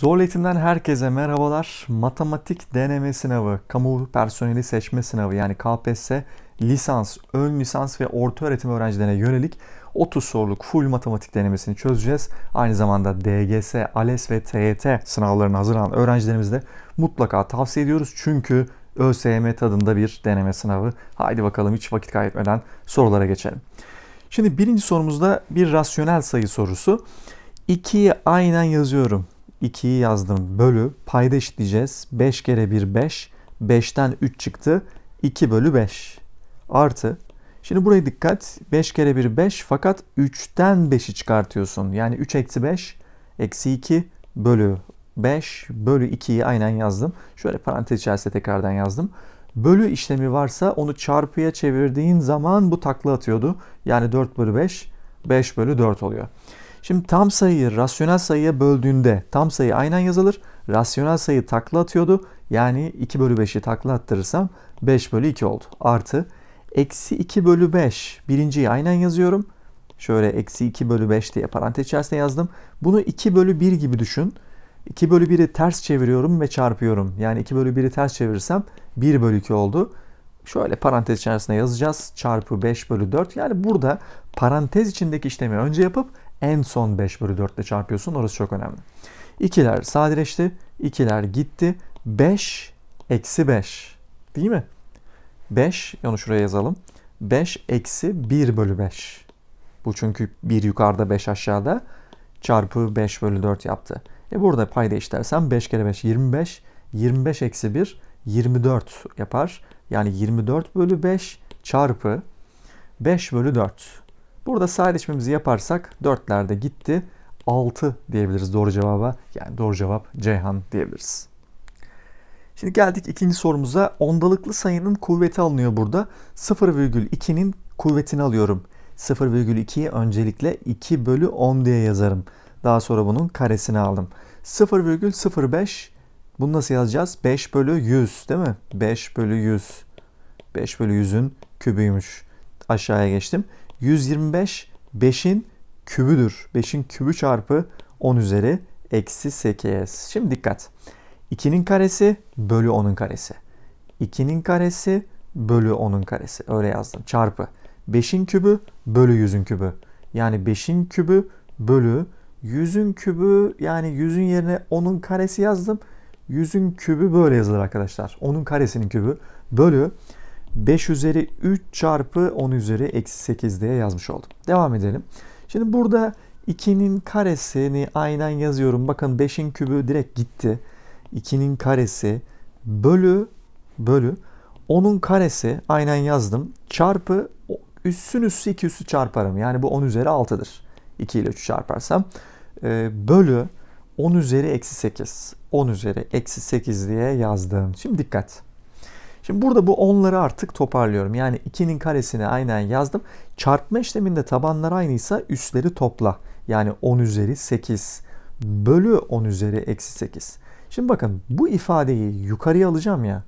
Zorlu Eğitim'den herkese merhabalar. Matematik deneme sınavı, kamu personeli seçme sınavı yani KPSS lisans, ön lisans ve orta öğretim öğrencilerine yönelik 30 soruluk full matematik denemesini çözeceğiz. Aynı zamanda DGS, ALES ve TYT sınavlarına hazırlanan öğrencilerimizi de mutlaka tavsiye ediyoruz. Çünkü ÖSYM tadında bir deneme sınavı. Haydi bakalım hiç vakit kaybetmeden sorulara geçelim. Şimdi birinci sorumuzda bir rasyonel sayı sorusu. 2'yi aynen yazıyorum. 2'yi yazdım bölü payda eşitleyeceğiz. 5 kere 1 5. 5'ten 3 çıktı. 2 bölü 5 artı. Şimdi buraya dikkat. 5 kere 1 5 fakat 3'ten 5'i çıkartıyorsun. Yani 3 eksi 5 eksi 2 bölü 5 bölü 2'yi aynen yazdım. Şöyle parantez içerisinde tekrardan yazdım. Bölü işlemi varsa onu çarpıya çevirdiğin zaman bu takla atıyordu. Yani 4 bölü 5, 5 bölü 4 oluyor. Şimdi tam sayıyı rasyonel sayıya böldüğünde tam sayı aynen yazılır. Rasyonel sayı takla atıyordu. Yani 2 bölü 5'i takla attırırsam 5 bölü 2 oldu. Artı eksi 2 bölü 5 birinciyi aynen yazıyorum. Şöyle eksi 2 bölü 5 diye parantez içerisinde yazdım. Bunu 2 bölü 1 gibi düşün. 2 bölü 1'i ters çeviriyorum ve çarpıyorum. Yani 2 bölü 1'i ters çevirirsem 1 bölü 2 oldu. Şöyle parantez içerisine yazacağız. Çarpı 5 bölü 4. Yani burada parantez içindeki işlemi önce yapıp en son 5 bölü 4 ile çarpıyorsun. Orası çok önemli. İkiler sadeleşti. İkiler gitti. 5 eksi 5. Değil mi? 5, onu şuraya yazalım. 5 eksi 1 bölü 5. Bu çünkü 1 yukarıda 5 aşağıda çarpı 5 bölü 4 yaptı. E burada payda işlersen 5 kere 5 25. 25 eksi 1 24 yapar. Yani 24 bölü 5 çarpı 5 bölü 4. Burada sadeleşmemizi yaparsak 4'ler gitti. 6 diyebiliriz doğru cevaba. Yani doğru cevap Ceyhan diyebiliriz. Şimdi geldik ikinci sorumuza. Ondalıklı sayının kuvveti alınıyor burada. 0,2'nin kuvvetini alıyorum. 0,2'yi öncelikle 2 bölü 10 diye yazarım. Daha sonra bunun karesini aldım. 0,05 bunu nasıl yazacağız? 5 bölü 100 değil mi? 5 bölü 100. 5 bölü 100'ün kübüymüş. Aşağıya geçtim. 125 5'in kübüdür. 5'in kübü çarpı 10 üzeri eksi 8. Şimdi dikkat. 2'nin karesi bölü 10'un karesi. 2'nin karesi bölü 10'un karesi. Öyle yazdım. Çarpı 5'in kübü bölü 100'ün kübü. Yani 5'in kübü bölü 100'ün kübü yani 100'ün yerine 10'un karesi yazdım. 100'ün kübü böyle yazılır arkadaşlar. 10'un karesinin kübü bölü 5 üzeri 3 çarpı 10 üzeri eksi 8 diye yazmış oldum. Devam edelim. Şimdi burada 2'nin karesini aynen yazıyorum. Bakın 5'in kübü direkt gitti. 2'nin karesi bölü bölü 10'un karesi aynen yazdım. Çarpı üssün üssü 2 üssü çarparım. Yani bu 10 üzeri 6'dır. 2 ile 3 çarparsam. Ee, bölü 10 üzeri eksi 8. 10 üzeri eksi 8 diye yazdım. Şimdi dikkat. Şimdi burada bu onları artık toparlıyorum. Yani 2'nin karesini aynen yazdım. Çarpma işleminde tabanlar aynıysa üstleri topla. Yani 10 üzeri 8 bölü 10 üzeri eksi 8. Şimdi bakın bu ifadeyi yukarıya alacağım ya.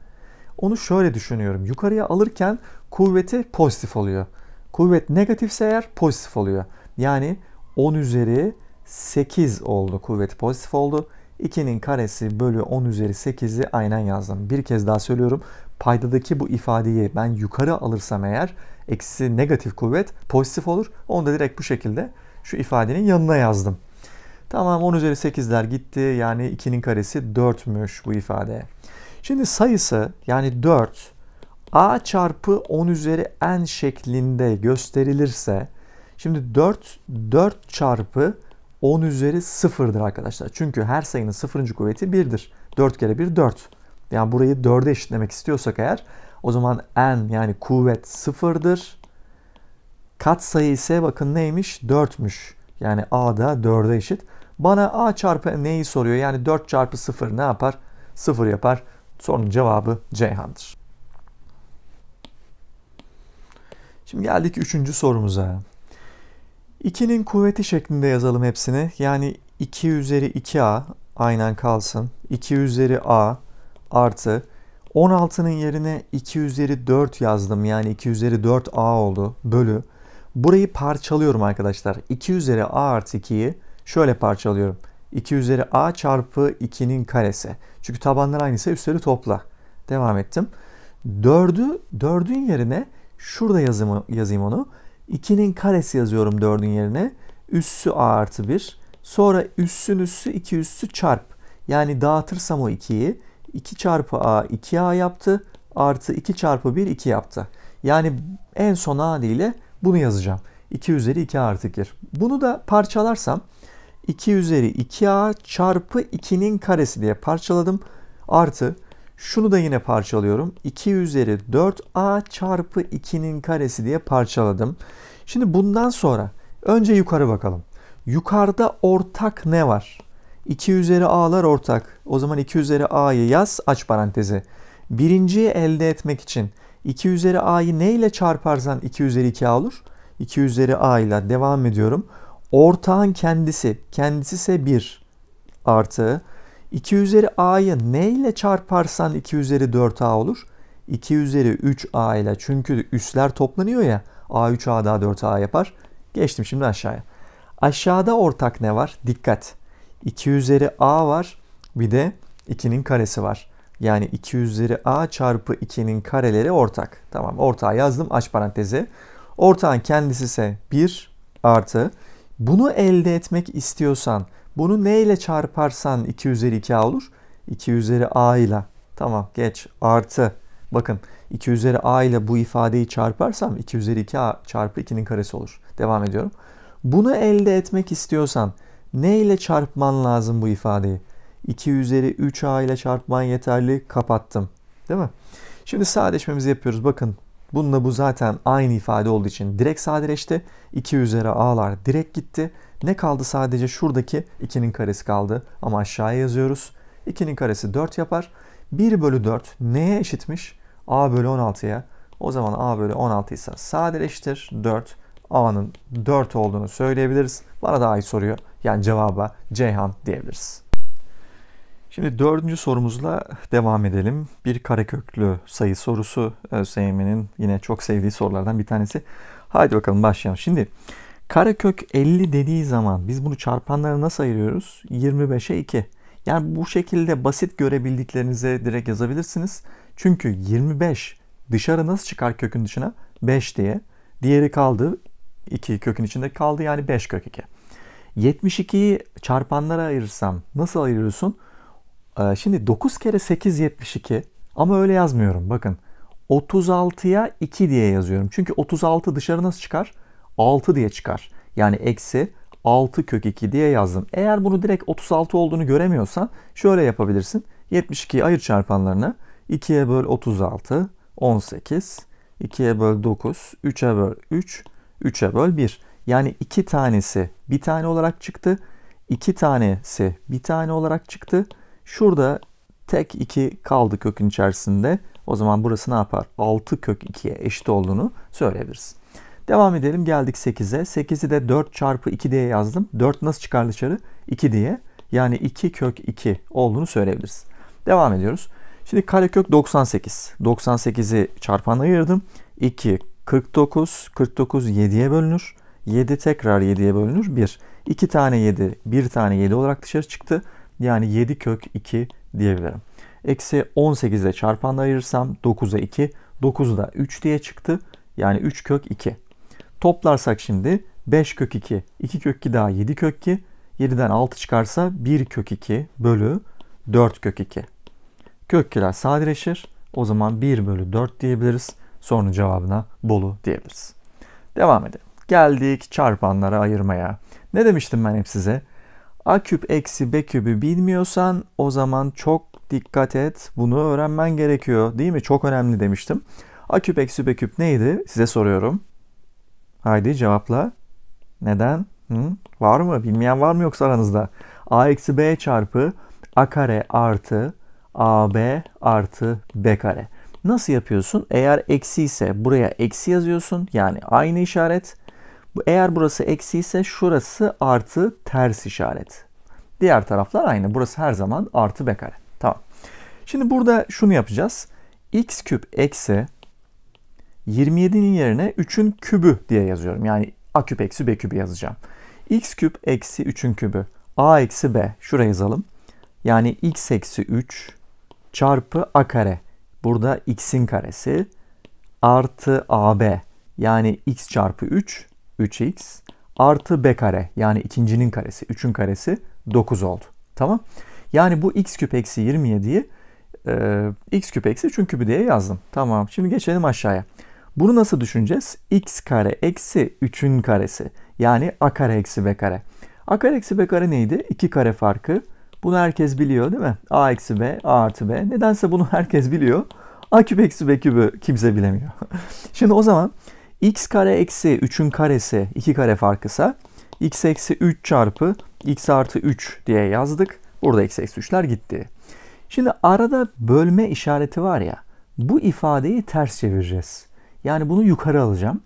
Onu şöyle düşünüyorum. Yukarıya alırken kuvveti pozitif oluyor. Kuvvet negatifse eğer pozitif oluyor. Yani 10 üzeri 8 oldu. Kuvvet pozitif oldu. 2'nin karesi bölü 10 üzeri 8'i aynen yazdım. Bir kez daha söylüyorum paydadaki bu ifadeyi ben yukarı alırsam eğer eksi negatif kuvvet pozitif olur. Onu da direkt bu şekilde şu ifadenin yanına yazdım. Tamam 10 üzeri 8'ler gitti. Yani 2'nin karesi 4'müş bu ifade. Şimdi sayısı yani 4 a çarpı 10 üzeri n şeklinde gösterilirse şimdi 4 4 çarpı 10 üzeri 0'dır arkadaşlar. Çünkü her sayının 0. kuvveti 1'dir. 4 kere 1 4. Yani burayı 4'e eşitlemek istiyorsak eğer o zaman n yani kuvvet 0'dır. Katsayı ise bakın neymiş? 4'müş. Yani a da 4'e eşit. Bana a çarpı neyi soruyor? Yani 4 çarpı 0 ne yapar? 0 yapar. Sorunun cevabı Ceyhan'dır. Şimdi geldik üçüncü sorumuza. 2'nin kuvveti şeklinde yazalım hepsini. Yani 2 üzeri 2a aynen kalsın. 2 üzeri a artı 16'nın yerine 2 üzeri 4 yazdım. Yani 2 üzeri 4a oldu bölü. Burayı parçalıyorum arkadaşlar. 2 üzeri a artı 2'yi şöyle parçalıyorum. 2 üzeri a çarpı 2'nin karesi. Çünkü tabanlar aynıysa üstleri topla. Devam ettim. 4'ü 4'ün yerine şurada yazımı, yazayım onu. 2'nin karesi yazıyorum 4'ün yerine. Üssü a artı 1. Sonra üssün üssü 2 üssü çarp. Yani dağıtırsam o 2'yi 2 çarpı a 2a yaptı. Artı 2 çarpı 1 2 yaptı. Yani en son a ile bunu yazacağım. 2 üzeri 2 artı 1. Bunu da parçalarsam 2 üzeri 2a çarpı 2'nin karesi diye parçaladım. Artı şunu da yine parçalıyorum. 2 üzeri 4a çarpı 2'nin karesi diye parçaladım. Şimdi bundan sonra önce yukarı bakalım. Yukarıda ortak ne var? 2 üzeri a'lar ortak. O zaman 2 üzeri a'yı yaz aç parantezi. Birinciyi elde etmek için 2 üzeri a'yı ne ile çarparsan 2 üzeri 2 a olur? 2 üzeri a ile devam ediyorum. Ortağın kendisi, kendisi ise 1 artı 2 üzeri a'yı ne ile çarparsan 2 üzeri 4a olur? 2 üzeri 3a ile çünkü üsler toplanıyor ya a 3a daha 4a yapar. Geçtim şimdi aşağıya. Aşağıda ortak ne var? Dikkat. 2 üzeri a var. Bir de 2'nin karesi var. Yani 2 üzeri a çarpı 2'nin kareleri ortak. Tamam ortağı yazdım aç parantezi. Ortağın kendisi ise 1 artı. Bunu elde etmek istiyorsan bunu ne ile çarparsan 2 üzeri 2a olur? 2 üzeri a ile. Tamam geç artı. Bakın 2 üzeri a ile bu ifadeyi çarparsam 2 üzeri 2a çarpı 2'nin karesi olur. Devam ediyorum. Bunu elde etmek istiyorsan ne ile çarpman lazım bu ifadeyi? 2 üzeri 3a ile çarpman yeterli. Kapattım. Değil mi? Şimdi sadeleşmemizi yapıyoruz. Bakın bununla bu zaten aynı ifade olduğu için direkt sadeleşti. 2 üzeri a'lar direkt gitti. Ne kaldı sadece? Şuradaki 2'nin karesi kaldı. Ama aşağıya yazıyoruz. 2'nin karesi 4 yapar. 1 bölü 4 neye eşitmiş? a bölü 16'ya. O zaman a bölü 16 ise sadeleştir. 4 A'nın 4 olduğunu söyleyebiliriz. Bana da A'yı soruyor. Yani cevaba Ceyhan diyebiliriz. Şimdi dördüncü sorumuzla devam edelim. Bir kareköklü sayı sorusu ÖSYM'nin yine çok sevdiği sorulardan bir tanesi. Haydi bakalım başlayalım. Şimdi karekök 50 dediği zaman biz bunu çarpanlara nasıl ayırıyoruz? 25'e 2. Yani bu şekilde basit görebildiklerinize direkt yazabilirsiniz. Çünkü 25 dışarı nasıl çıkar kökün dışına? 5 diye. Diğeri kaldı 2 kökün içinde kaldı yani 5 kök 2. 72'yi çarpanlara ayırırsam nasıl ayırıyorsun? Ee, şimdi 9 kere 8 72 ama öyle yazmıyorum bakın. 36'ya 2 diye yazıyorum. Çünkü 36 dışarı nasıl çıkar? 6 diye çıkar. Yani eksi 6 kök 2 diye yazdım. Eğer bunu direkt 36 olduğunu göremiyorsan şöyle yapabilirsin. 72'yi ayır çarpanlarına. 2'ye böl 36, 18, 2'ye böl 9, 3'e böl 3, 3'e böl 1. Yani 2 tanesi bir tane olarak çıktı. 2 tanesi bir tane olarak çıktı. Şurada tek 2 kaldı kökün içerisinde. O zaman burası ne yapar? 6 kök 2'ye eşit olduğunu söyleyebiliriz. Devam edelim. Geldik 8'e. 8'i de 4 çarpı 2 diye yazdım. 4 nasıl çıkar dışarı? 2 diye. Yani 2 kök 2 olduğunu söyleyebiliriz. Devam ediyoruz. Şimdi karekök 98. 98'i çarpanla ayırdım. 2 49, 49 7'ye bölünür. 7 tekrar 7'ye bölünür. 1. 2 tane 7, 1 tane 7 olarak dışarı çıktı. Yani 7 kök 2 diyebilirim. Eksi 18 ile çarpanla ayırırsam 9'a 2, 9 da 3 diye çıktı. Yani 3 kök 2. Toplarsak şimdi 5 kök 2, 2 kök 2 daha 7 kök 2. 7'den 6 çıkarsa 1 kök 2 bölü 4 kök 2. Kök sadeleşir. O zaman 1 bölü 4 diyebiliriz sorunun cevabına Bolu diyebiliriz. Devam edelim. Geldik çarpanlara ayırmaya. Ne demiştim ben hep size? A küp eksi B küpü bilmiyorsan o zaman çok dikkat et. Bunu öğrenmen gerekiyor değil mi? Çok önemli demiştim. A küp eksi B küp neydi? Size soruyorum. Haydi cevapla. Neden? Hı? Var mı? Bilmeyen var mı yoksa aranızda? A eksi B çarpı A kare artı AB artı B kare. Nasıl yapıyorsun? Eğer eksi ise buraya eksi yazıyorsun. Yani aynı işaret. Eğer burası eksi ise şurası artı ters işaret. Diğer taraflar aynı. Burası her zaman artı b kare. Tamam. Şimdi burada şunu yapacağız. x küp eksi 27'nin yerine 3'ün kübü diye yazıyorum. Yani a küp eksi b kübü yazacağım. x küp eksi 3'ün kübü. a eksi b. Şuraya yazalım. Yani x eksi 3 çarpı a kare. Burada x'in karesi artı ab yani x çarpı 3, 3x artı b kare yani ikincinin karesi, 3'ün karesi 9 oldu. Tamam. Yani bu x küp eksi 27'yi e, x küp eksi 3'ün kübü diye yazdım. Tamam. Şimdi geçelim aşağıya. Bunu nasıl düşüneceğiz? x kare eksi 3'ün karesi. Yani a kare eksi b kare. a kare eksi b kare neydi? 2 kare farkı bunu herkes biliyor değil mi? A eksi B, A artı B. Nedense bunu herkes biliyor. A küp eksi B kübü kimse bilemiyor. Şimdi o zaman x kare eksi 3'ün karesi 2 kare farkısa x eksi 3 çarpı x artı 3 diye yazdık. Burada x eksi 3'ler gitti. Şimdi arada bölme işareti var ya bu ifadeyi ters çevireceğiz. Yani bunu yukarı alacağım.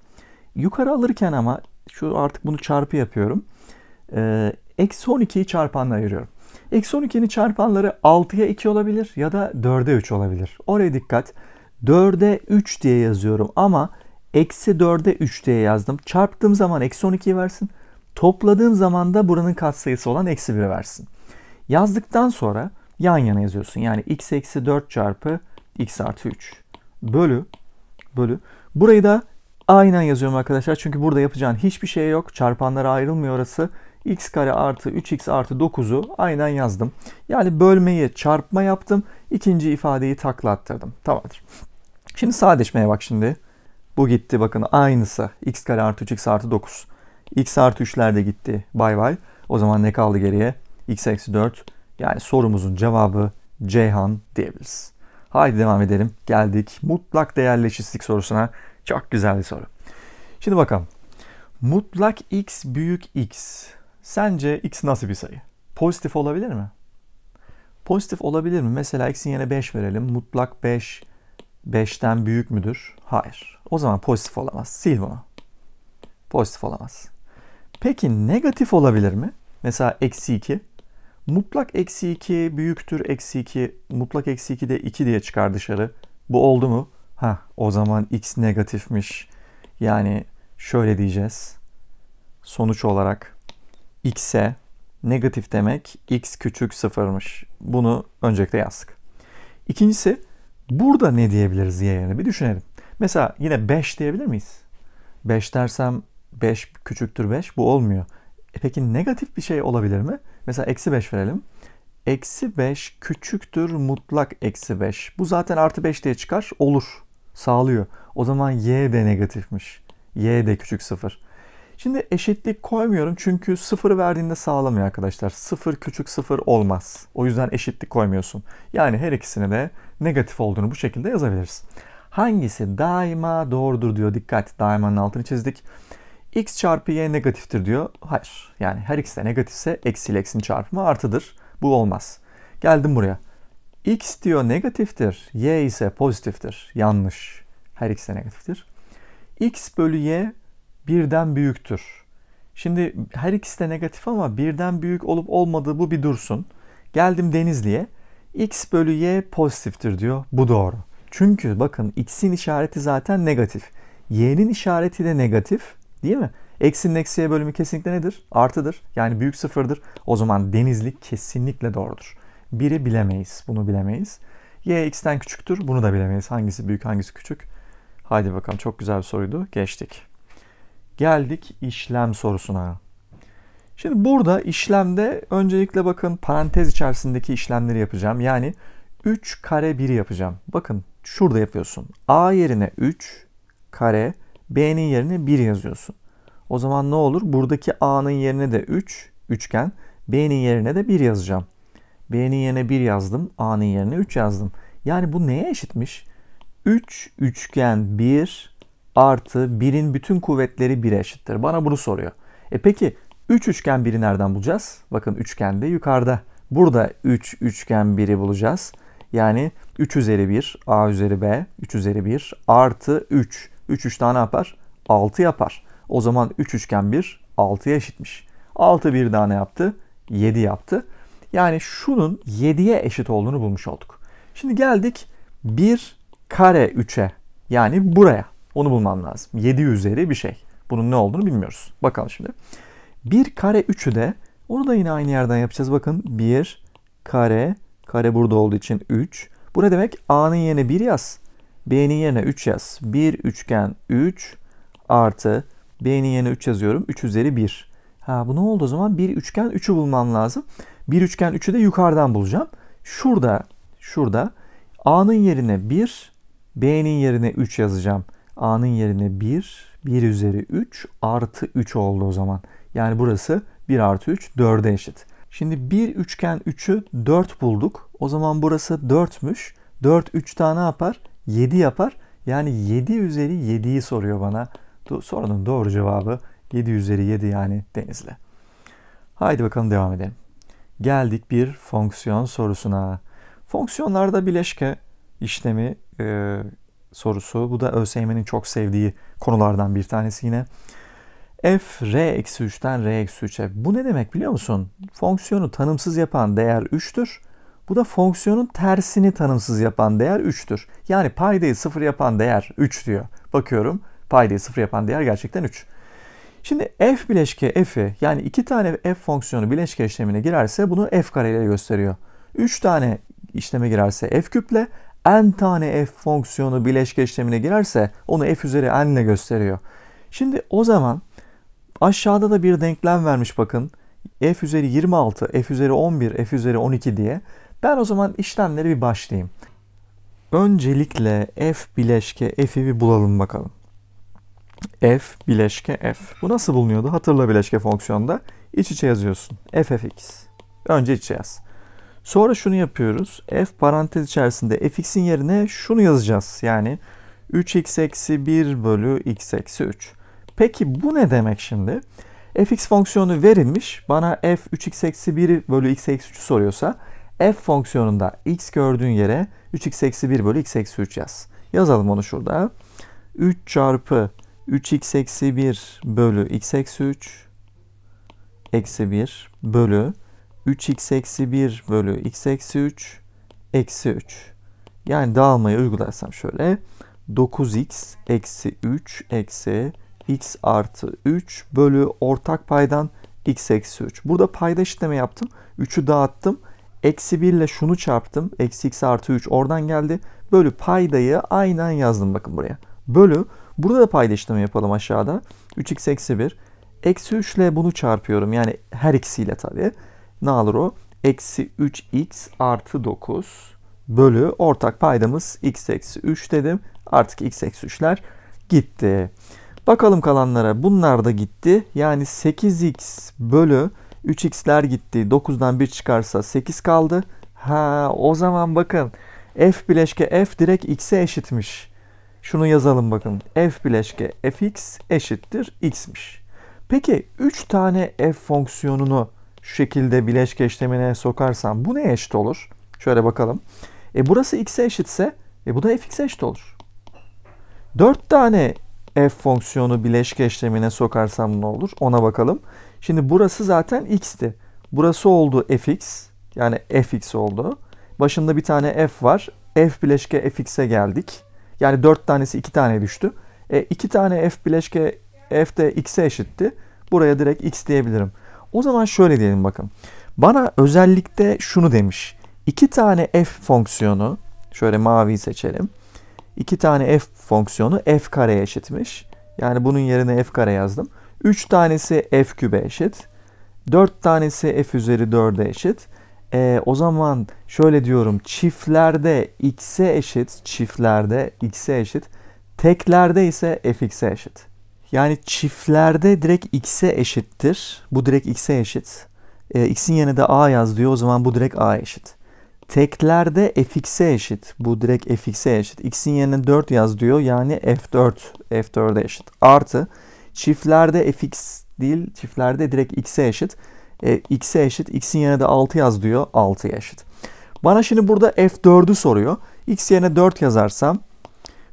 Yukarı alırken ama şu artık bunu çarpı yapıyorum. Ee, eksi 12'yi çarpanla ayırıyorum. Eksi 12'nin çarpanları 6'ya 2 olabilir ya da 4'e 3 olabilir. Oraya dikkat. 4'e 3 diye yazıyorum ama eksi 4'e 3 diye yazdım. Çarptığım zaman eksi 12'yi versin. Topladığım zaman da buranın katsayısı olan eksi 1'i versin. Yazdıktan sonra yan yana yazıyorsun. Yani x eksi 4 çarpı x artı 3 bölü bölü. Burayı da aynen yazıyorum arkadaşlar. Çünkü burada yapacağın hiçbir şey yok. Çarpanlar ayrılmıyor orası x kare artı 3x artı 9'u aynen yazdım. Yani bölmeyi çarpma yaptım. İkinci ifadeyi takla attırdım. Tamamdır. Şimdi sadeşmeye bak şimdi. Bu gitti bakın aynısı. x kare artı 3x artı 9. x artı 3'ler de gitti. Bay bay. O zaman ne kaldı geriye? x eksi 4. Yani sorumuzun cevabı Ceyhan diyebiliriz. Haydi devam edelim. Geldik mutlak değerli eşitlik sorusuna. Çok güzel bir soru. Şimdi bakalım. Mutlak x büyük x Sence x nasıl bir sayı? Pozitif olabilir mi? Pozitif olabilir mi? Mesela x'in yerine 5 verelim. Mutlak 5 5'ten büyük müdür? Hayır. O zaman pozitif olamaz. Sil bunu. Pozitif olamaz. Peki negatif olabilir mi? Mesela eksi 2. Mutlak eksi 2 büyüktür eksi 2. Mutlak eksi 2 de 2 diye çıkar dışarı. Bu oldu mu? Ha, o zaman x negatifmiş. Yani şöyle diyeceğiz. Sonuç olarak x'e negatif demek x küçük sıfırmış. Bunu öncelikle yazdık. İkincisi burada ne diyebiliriz y'ye yani bir düşünelim. Mesela yine 5 diyebilir miyiz? 5 dersem 5 küçüktür 5 bu olmuyor. E peki negatif bir şey olabilir mi? Mesela eksi 5 verelim. Eksi 5 küçüktür mutlak eksi 5. Bu zaten artı 5 diye çıkar. Olur. Sağlıyor. O zaman y de negatifmiş. y de küçük sıfır. Şimdi eşitlik koymuyorum çünkü sıfır verdiğinde sağlamıyor arkadaşlar. Sıfır küçük sıfır olmaz. O yüzden eşitlik koymuyorsun. Yani her ikisine de negatif olduğunu bu şekilde yazabiliriz. Hangisi daima doğrudur diyor. Dikkat daimanın altını çizdik. X çarpı Y negatiftir diyor. Hayır. Yani her ikisi de negatifse eksi ile eksinin çarpımı artıdır. Bu olmaz. Geldim buraya. X diyor negatiftir. Y ise pozitiftir. Yanlış. Her ikisi de negatiftir. X bölü Y birden büyüktür. Şimdi her ikisi de negatif ama birden büyük olup olmadığı bu bir dursun. Geldim Denizli'ye. X bölü Y pozitiftir diyor. Bu doğru. Çünkü bakın X'in işareti zaten negatif. Y'nin işareti de negatif. Değil mi? Eksinin eksiye bölümü kesinlikle nedir? Artıdır. Yani büyük sıfırdır. O zaman Denizli kesinlikle doğrudur. Biri bilemeyiz. Bunu bilemeyiz. Y x'ten küçüktür. Bunu da bilemeyiz. Hangisi büyük hangisi küçük. Haydi bakalım çok güzel bir soruydu. Geçtik. Geldik işlem sorusuna. Şimdi burada işlemde öncelikle bakın parantez içerisindeki işlemleri yapacağım. Yani 3 kare 1'i yapacağım. Bakın şurada yapıyorsun. A yerine 3 kare, B'nin yerine 1 yazıyorsun. O zaman ne olur? Buradaki A'nın yerine de 3 üçgen, B'nin yerine de 1 yazacağım. B'nin yerine 1 yazdım, A'nın yerine 3 yazdım. Yani bu neye eşitmiş? 3 üçgen 1 artı 1'in bütün kuvvetleri 1'e eşittir. Bana bunu soruyor. E peki 3 üçgen 1'i nereden bulacağız? Bakın üçgende yukarıda. Burada 3 üçgen 1'i bulacağız. Yani 3 üzeri 1, a üzeri b, 3 üzeri 1 artı 3. 3 3 tane yapar? 6 yapar. O zaman 3 üçgen 1 6'ya eşitmiş. 6 bir tane yaptı? 7 yaptı. Yani şunun 7'ye eşit olduğunu bulmuş olduk. Şimdi geldik 1 kare 3'e yani buraya. Onu bulmam lazım. 7 üzeri bir şey. Bunun ne olduğunu bilmiyoruz. Bakalım şimdi. 1 kare 3'ü de onu da yine aynı yerden yapacağız. Bakın 1 kare kare burada olduğu için 3. Bu ne demek? A'nın yerine 1 yaz. B'nin yerine 3 yaz. 1 üçgen 3 artı B'nin yerine 3 yazıyorum. 3 üzeri 1. Ha bu ne oldu o zaman? 1 üçgen 3'ü bulmam lazım. 1 üçgen 3'ü de yukarıdan bulacağım. Şurada şurada A'nın yerine 1 B'nin yerine 3 yazacağım. A'nın yerine 1, 1 üzeri 3 artı 3 oldu o zaman. Yani burası 1 artı 3 4'e eşit. Şimdi bir üçgen 3'ü 4 bulduk. O zaman burası 4'müş. 4 3 tane yapar? 7 yapar. Yani 7 üzeri 7'yi soruyor bana. Sorunun doğru cevabı 7 üzeri 7 yani denizle. Haydi bakalım devam edelim. Geldik bir fonksiyon sorusuna. Fonksiyonlarda bileşke işlemi e, sorusu. Bu da ÖSYM'nin çok sevdiği konulardan bir tanesi yine. F R eksi 3'ten R eksi 3'e. Bu ne demek biliyor musun? Fonksiyonu tanımsız yapan değer 3'tür. Bu da fonksiyonun tersini tanımsız yapan değer 3'tür. Yani paydayı 0 yapan değer 3 diyor. Bakıyorum paydayı 0 yapan değer gerçekten 3. Şimdi f bileşke f'i yani iki tane f fonksiyonu bileşke işlemine girerse bunu f kareyle gösteriyor. 3 tane işleme girerse f küple n tane f fonksiyonu bileşke işlemine girerse onu f üzeri n ile gösteriyor. Şimdi o zaman aşağıda da bir denklem vermiş bakın. f üzeri 26, f üzeri 11, f üzeri 12 diye. Ben o zaman işlemleri bir başlayayım. Öncelikle f bileşke f'i bir bulalım bakalım. f bileşke f. Bu nasıl bulunuyordu? Hatırla bileşke fonksiyonda. İç içe yazıyorsun. f f x. Önce iç içe yaz. Sonra şunu yapıyoruz. F parantez içerisinde fx'in yerine şunu yazacağız. Yani 3x eksi 1 bölü x eksi 3. Peki bu ne demek şimdi? fx fonksiyonu verilmiş. Bana f 3x eksi 1 bölü x eksi 3'ü soruyorsa f fonksiyonunda x gördüğün yere 3x eksi 1 bölü x eksi 3 yaz. Yazalım onu şurada. 3 çarpı 3x eksi 1 bölü x eksi 3 eksi 1 bölü 3x eksi 1 bölü x eksi 3 eksi 3. Yani dağılmayı uygularsam şöyle 9x eksi 3 eksi x artı 3 bölü ortak paydan x eksi 3. Burada payda işleme yaptım. 3'ü dağıttım. Eksi 1 ile şunu çarptım. Eksi x artı 3 oradan geldi. Bölü paydayı aynen yazdım bakın buraya. Bölü burada da payda işlemi yapalım aşağıda. 3x eksi 1. Eksi 3 ile bunu çarpıyorum. Yani her ikisiyle tabii ne alır o? Eksi 3x artı 9 bölü ortak paydamız x eksi 3 dedim. Artık x eksi 3'ler gitti. Bakalım kalanlara bunlar da gitti. Yani 8x bölü 3x'ler gitti. 9'dan 1 çıkarsa 8 kaldı. Ha o zaman bakın f bileşke f direkt x'e eşitmiş. Şunu yazalım bakın. f bileşke fx eşittir x'miş. Peki 3 tane f fonksiyonunu şu şekilde bileşke işlemine sokarsam bu neye eşit olur? Şöyle bakalım. E burası x'e eşitse e bu da fx'e eşit olur. 4 tane f fonksiyonu bileşke işlemine sokarsam ne olur? Ona bakalım. Şimdi burası zaten x'ti. Burası oldu fx. Yani fx oldu. Başında bir tane f var. f bileşke fx'e geldik. Yani 4 tanesi 2 tane düştü. E, 2 tane f bileşke f de x'e eşitti. Buraya direkt x diyebilirim. O zaman şöyle diyelim bakın. Bana özellikle şunu demiş. İki tane f fonksiyonu şöyle mavi seçelim. İki tane f fonksiyonu f kare eşitmiş. Yani bunun yerine f kare yazdım. Üç tanesi f kübe eşit. Dört tanesi f üzeri 4'e eşit. E, o zaman şöyle diyorum çiftlerde x'e eşit, çiftlerde x'e eşit, teklerde ise fx'e eşit. Yani çiftlerde direkt x'e eşittir. Bu direkt x'e eşit. E, x'in yerine de a yaz diyor. O zaman bu direkt a eşit. Teklerde fx'e eşit. Bu direkt fx'e eşit. x'in yerine 4 yaz diyor. Yani f4 f4'e eşit. Artı çiftlerde fx değil. Çiftlerde direkt x'e eşit. E, x'e eşit. x'in yerine de 6 yaz diyor. 6'ya eşit. Bana şimdi burada f4'ü soruyor. x yerine 4 yazarsam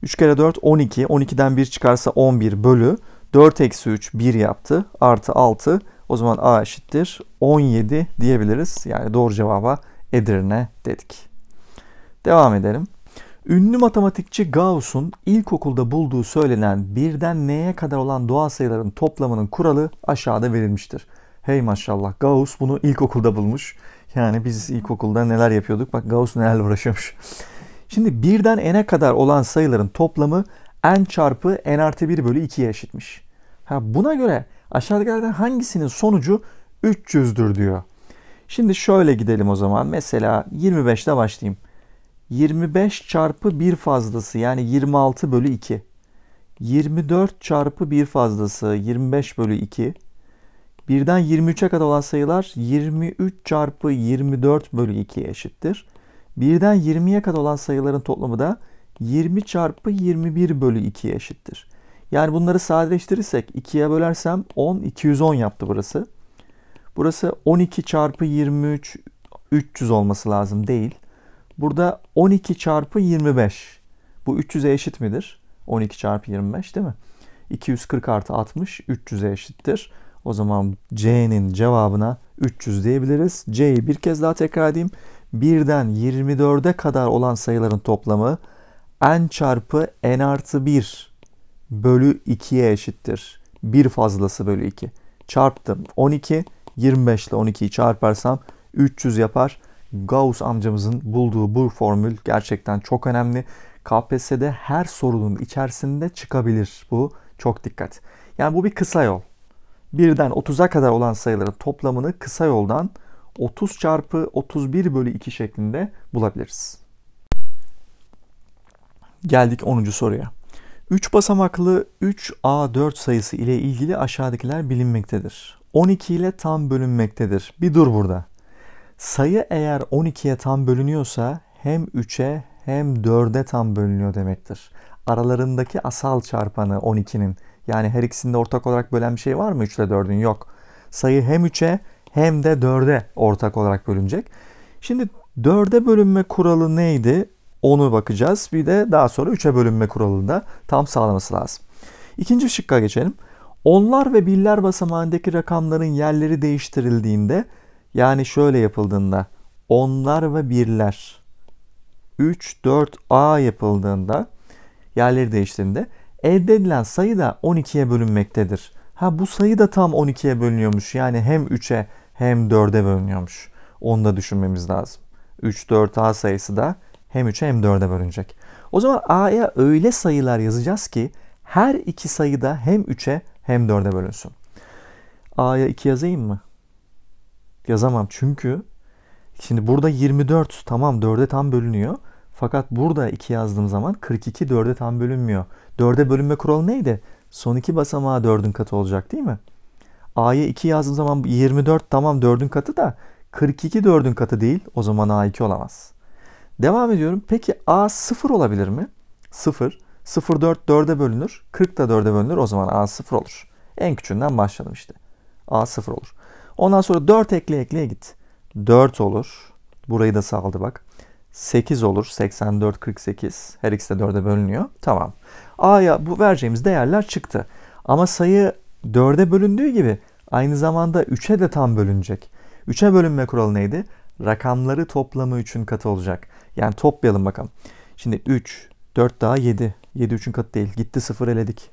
3 kere 4 12. 12'den 1 çıkarsa 11 bölü. 4 eksi 3 1 yaptı. Artı 6. O zaman A eşittir 17 diyebiliriz. Yani doğru cevaba Edirne dedik. Devam edelim. Ünlü matematikçi Gauss'un ilkokulda bulduğu söylenen birden n'ye kadar olan doğal sayıların toplamının kuralı aşağıda verilmiştir. Hey maşallah Gauss bunu ilkokulda bulmuş. Yani biz ilkokulda neler yapıyorduk? Bak Gauss nelerle uğraşıyormuş. Şimdi birden n'e kadar olan sayıların toplamı n çarpı n artı 1 bölü 2'ye eşitmiş. Ha, buna göre aşağıdakilerden hangisinin sonucu 300'dür diyor. Şimdi şöyle gidelim o zaman. Mesela 25'te başlayayım. 25 çarpı 1 fazlası yani 26 bölü 2. 24 çarpı 1 fazlası 25 bölü 2. Birden 23'e kadar olan sayılar 23 çarpı 24 bölü 2'ye eşittir. 1'den 20'ye kadar olan sayıların toplamı da 20 çarpı 21 bölü 2'ye eşittir. Yani bunları sadeleştirirsek 2'ye bölersem 10, 210 yaptı burası. Burası 12 çarpı 23, 300 olması lazım değil. Burada 12 çarpı 25. Bu 300'e eşit midir? 12 çarpı 25 değil mi? 240 artı 60 300'e eşittir. O zaman C'nin cevabına 300 diyebiliriz. C'yi bir kez daha tekrar edeyim. 1'den 24'e kadar olan sayıların toplamı n çarpı n artı 1 bölü 2'ye eşittir. 1 fazlası bölü 2. Çarptım 12, 25 ile 12'yi çarparsam 300 yapar. Gauss amcamızın bulduğu bu formül gerçekten çok önemli. KPSS'de her sorunun içerisinde çıkabilir bu. Çok dikkat. Yani bu bir kısa yol. Birden 30'a kadar olan sayıların toplamını kısa yoldan 30 çarpı 31 bölü 2 şeklinde bulabiliriz. Geldik 10. soruya. 3 basamaklı 3A4 sayısı ile ilgili aşağıdakiler bilinmektedir. 12 ile tam bölünmektedir. Bir dur burada. Sayı eğer 12'ye tam bölünüyorsa hem 3'e hem 4'e tam bölünüyor demektir. Aralarındaki asal çarpanı 12'nin yani her ikisinde ortak olarak bölen bir şey var mı 3 ile 4'ün? Yok. Sayı hem 3'e hem de dörde ortak olarak bölünecek. Şimdi dörde bölünme kuralı neydi? Onu bakacağız. Bir de daha sonra üçe bölünme kuralında tam sağlaması lazım. İkinci şıkka geçelim. Onlar ve birler basamağındaki rakamların yerleri değiştirildiğinde yani şöyle yapıldığında onlar ve birler 3 4 A yapıldığında yerleri değiştiğinde elde edilen sayı da 12'ye bölünmektedir. Ha bu sayı da tam 12'ye bölünüyormuş. Yani hem 3'e hem 4'e bölünüyormuş. Onu da düşünmemiz lazım. 3, 4 A sayısı da hem 3'e hem 4'e bölünecek. O zaman A'ya öyle sayılar yazacağız ki her iki sayı da hem 3'e hem 4'e bölünsün. A'ya 2 yazayım mı? Yazamam çünkü şimdi burada 24 tamam 4'e tam bölünüyor. Fakat burada 2 yazdığım zaman 42 4'e tam bölünmüyor. 4'e bölünme kuralı neydi? Son iki basamağı 4'ün katı olacak değil mi? A'ya 2 yazdığım zaman 24 tamam 4'ün katı da 42 4'ün katı değil. O zaman A2 olamaz. Devam ediyorum. Peki A 0 olabilir mi? 0. 0 4 4'e bölünür. 40 da 4'e bölünür. O zaman A 0 olur. En küçüğünden başladım işte. A 0 olur. Ondan sonra 4 ekle ekleye git. 4 olur. Burayı da sağladı bak. 8 olur. 84 48. Her ikisi de 4'e bölünüyor. Tamam. A'ya bu vereceğimiz değerler çıktı. Ama sayı 4'e bölündüğü gibi aynı zamanda 3'e de tam bölünecek. 3'e bölünme kuralı neydi? Rakamları toplamı 3'ün katı olacak. Yani toplayalım bakalım. Şimdi 3, 4 daha 7. 7 3'ün katı değil. Gitti 0 eledik.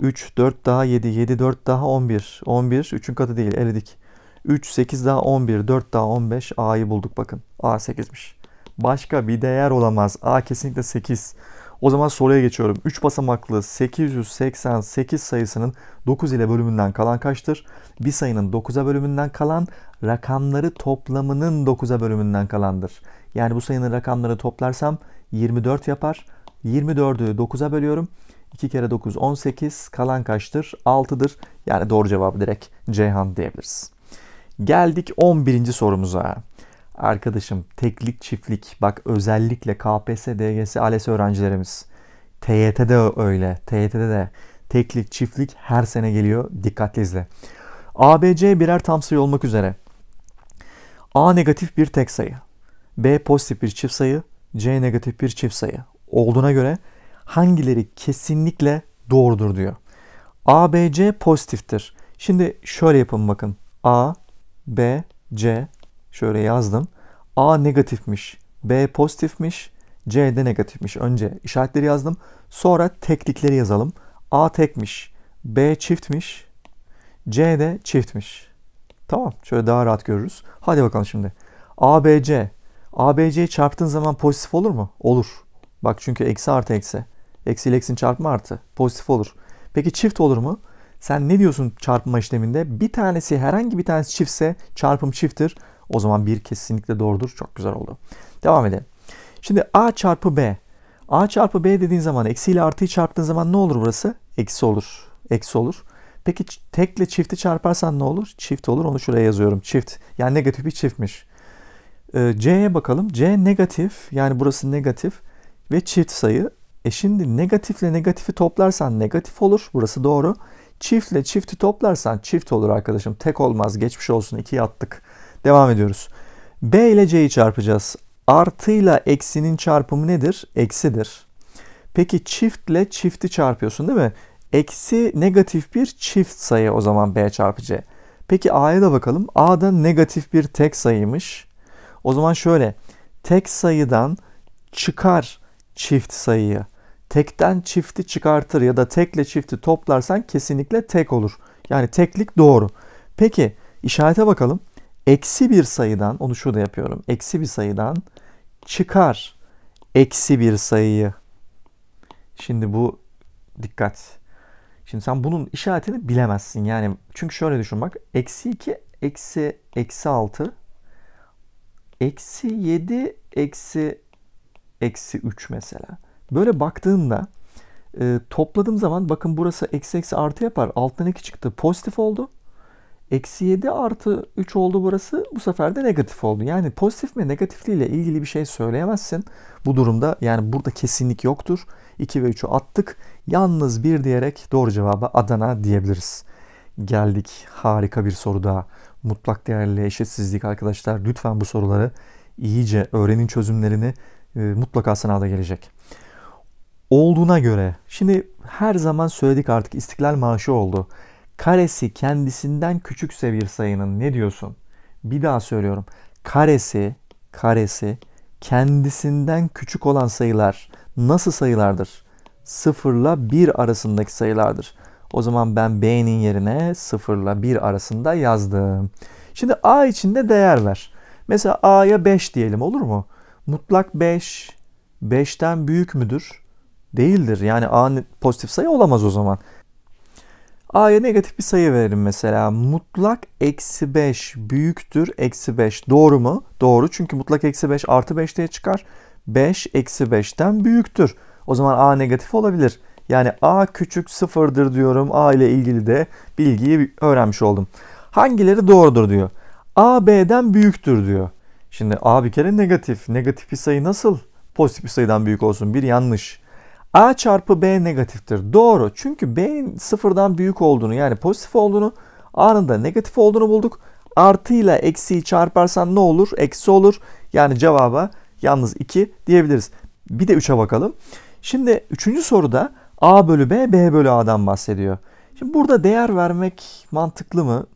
3, 4 daha 7. 7, 4 daha 11. 11 3'ün katı değil eledik. 3, 8 daha 11. 4 daha 15. A'yı bulduk bakın. A 8'miş. Başka bir değer olamaz. A kesinlikle 8. O zaman soruya geçiyorum. 3 basamaklı 888 sayısının 9 ile bölümünden kalan kaçtır? Bir sayının 9'a bölümünden kalan rakamları toplamının 9'a bölümünden kalandır. Yani bu sayının rakamları toplarsam 24 yapar. 24'ü 9'a bölüyorum. 2 kere 9 18 kalan kaçtır? 6'dır. Yani doğru cevabı direkt Ceyhan diyebiliriz. Geldik 11. sorumuza. Arkadaşım teklik çiftlik bak özellikle KPSS, DGS, ALES öğrencilerimiz. TYT'de öyle. TYT'de de teklik çiftlik her sene geliyor. Dikkatli izle. ABC birer tam sayı olmak üzere. A negatif bir tek sayı. B pozitif bir çift sayı. C negatif bir çift sayı. Olduğuna göre hangileri kesinlikle doğrudur diyor. A, B, C pozitiftir. Şimdi şöyle yapın bakın. A, B, C Şöyle yazdım. A negatifmiş, B pozitifmiş, C de negatifmiş. Önce işaretleri yazdım. Sonra teklikleri yazalım. A tekmiş, B çiftmiş, C de çiftmiş. Tamam. Şöyle daha rahat görürüz. Hadi bakalım şimdi. a a b c, b c'yi çarptığın zaman pozitif olur mu? Olur. Bak çünkü eksi artı eksi. Eksi ile eksinin çarpma artı. Pozitif olur. Peki çift olur mu? Sen ne diyorsun çarpma işleminde? Bir tanesi herhangi bir tanesi çiftse çarpım çifttir. O zaman bir kesinlikle doğrudur. Çok güzel oldu. Devam edelim. Şimdi A çarpı B. A çarpı B dediğin zaman eksi ile artıyı çarptığın zaman ne olur burası? Eksi olur. Eksi olur. Peki tekle çifti çarparsan ne olur? Çift olur. Onu şuraya yazıyorum. Çift. Yani negatif bir çiftmiş. Ee, C'ye bakalım. C negatif. Yani burası negatif. Ve çift sayı. E şimdi negatifle negatifi toplarsan negatif olur. Burası doğru. Çiftle çifti toplarsan çift olur arkadaşım. Tek olmaz. Geçmiş olsun. İkiye attık. Devam ediyoruz. B ile C'yi çarpacağız. Artıyla eksinin çarpımı nedir? Eksidir. Peki çiftle çifti çarpıyorsun değil mi? Eksi negatif bir çift sayı o zaman B çarpı C. Peki A'ya da bakalım. A'da negatif bir tek sayıymış. O zaman şöyle. Tek sayıdan çıkar çift sayıyı. Tekten çifti çıkartır ya da tekle çifti toplarsan kesinlikle tek olur. Yani teklik doğru. Peki işarete bakalım eksi bir sayıdan onu şurada yapıyorum. Eksi bir sayıdan çıkar eksi bir sayıyı. Şimdi bu dikkat. Şimdi sen bunun işaretini bilemezsin. Yani çünkü şöyle düşün bak. Eksi 2 eksi eksi 6 eksi 7 eksi eksi 3 mesela. Böyle baktığında e, topladığım zaman bakın burası eksi eksi artı yapar. Alttan 2 çıktı pozitif oldu. Eksi 7 artı 3 oldu burası. Bu sefer de negatif oldu. Yani pozitif mi negatifliğiyle ilgili bir şey söyleyemezsin. Bu durumda yani burada kesinlik yoktur. 2 ve 3'ü attık. Yalnız 1 diyerek doğru cevaba Adana diyebiliriz. Geldik harika bir soru daha. Mutlak değerli eşitsizlik arkadaşlar. Lütfen bu soruları iyice öğrenin çözümlerini. E, mutlaka sınavda gelecek olduğuna göre şimdi her zaman söyledik artık istiklal Marşı oldu karesi kendisinden küçükse bir sayının ne diyorsun? Bir daha söylüyorum. Karesi, karesi kendisinden küçük olan sayılar nasıl sayılardır? Sıfırla bir arasındaki sayılardır. O zaman ben B'nin yerine sıfırla bir arasında yazdım. Şimdi A içinde değer ver. Mesela A'ya 5 diyelim olur mu? Mutlak 5, 5'ten büyük müdür? Değildir. Yani A pozitif sayı olamaz o zaman. A'ya negatif bir sayı verelim mesela. Mutlak eksi 5 büyüktür eksi 5. Doğru mu? Doğru. Çünkü mutlak eksi 5 artı 5 diye çıkar. 5 eksi 5'ten büyüktür. O zaman A negatif olabilir. Yani A küçük sıfırdır diyorum. A ile ilgili de bilgiyi öğrenmiş oldum. Hangileri doğrudur diyor. A B'den büyüktür diyor. Şimdi A bir kere negatif. Negatif bir sayı nasıl pozitif bir sayıdan büyük olsun? Bir yanlış. A çarpı B negatiftir. Doğru. Çünkü B'nin sıfırdan büyük olduğunu yani pozitif olduğunu A'nın da negatif olduğunu bulduk. Artıyla eksiyi çarparsan ne olur? Eksi olur. Yani cevaba yalnız 2 diyebiliriz. Bir de 3'e bakalım. Şimdi 3. soruda A bölü B, B bölü A'dan bahsediyor. Şimdi burada değer vermek mantıklı mı?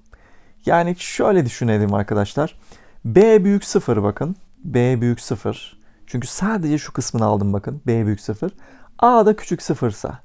Yani şöyle düşünelim arkadaşlar. B büyük 0 bakın. B büyük 0. Çünkü sadece şu kısmını aldım bakın. B büyük 0 a da küçük sıfırsa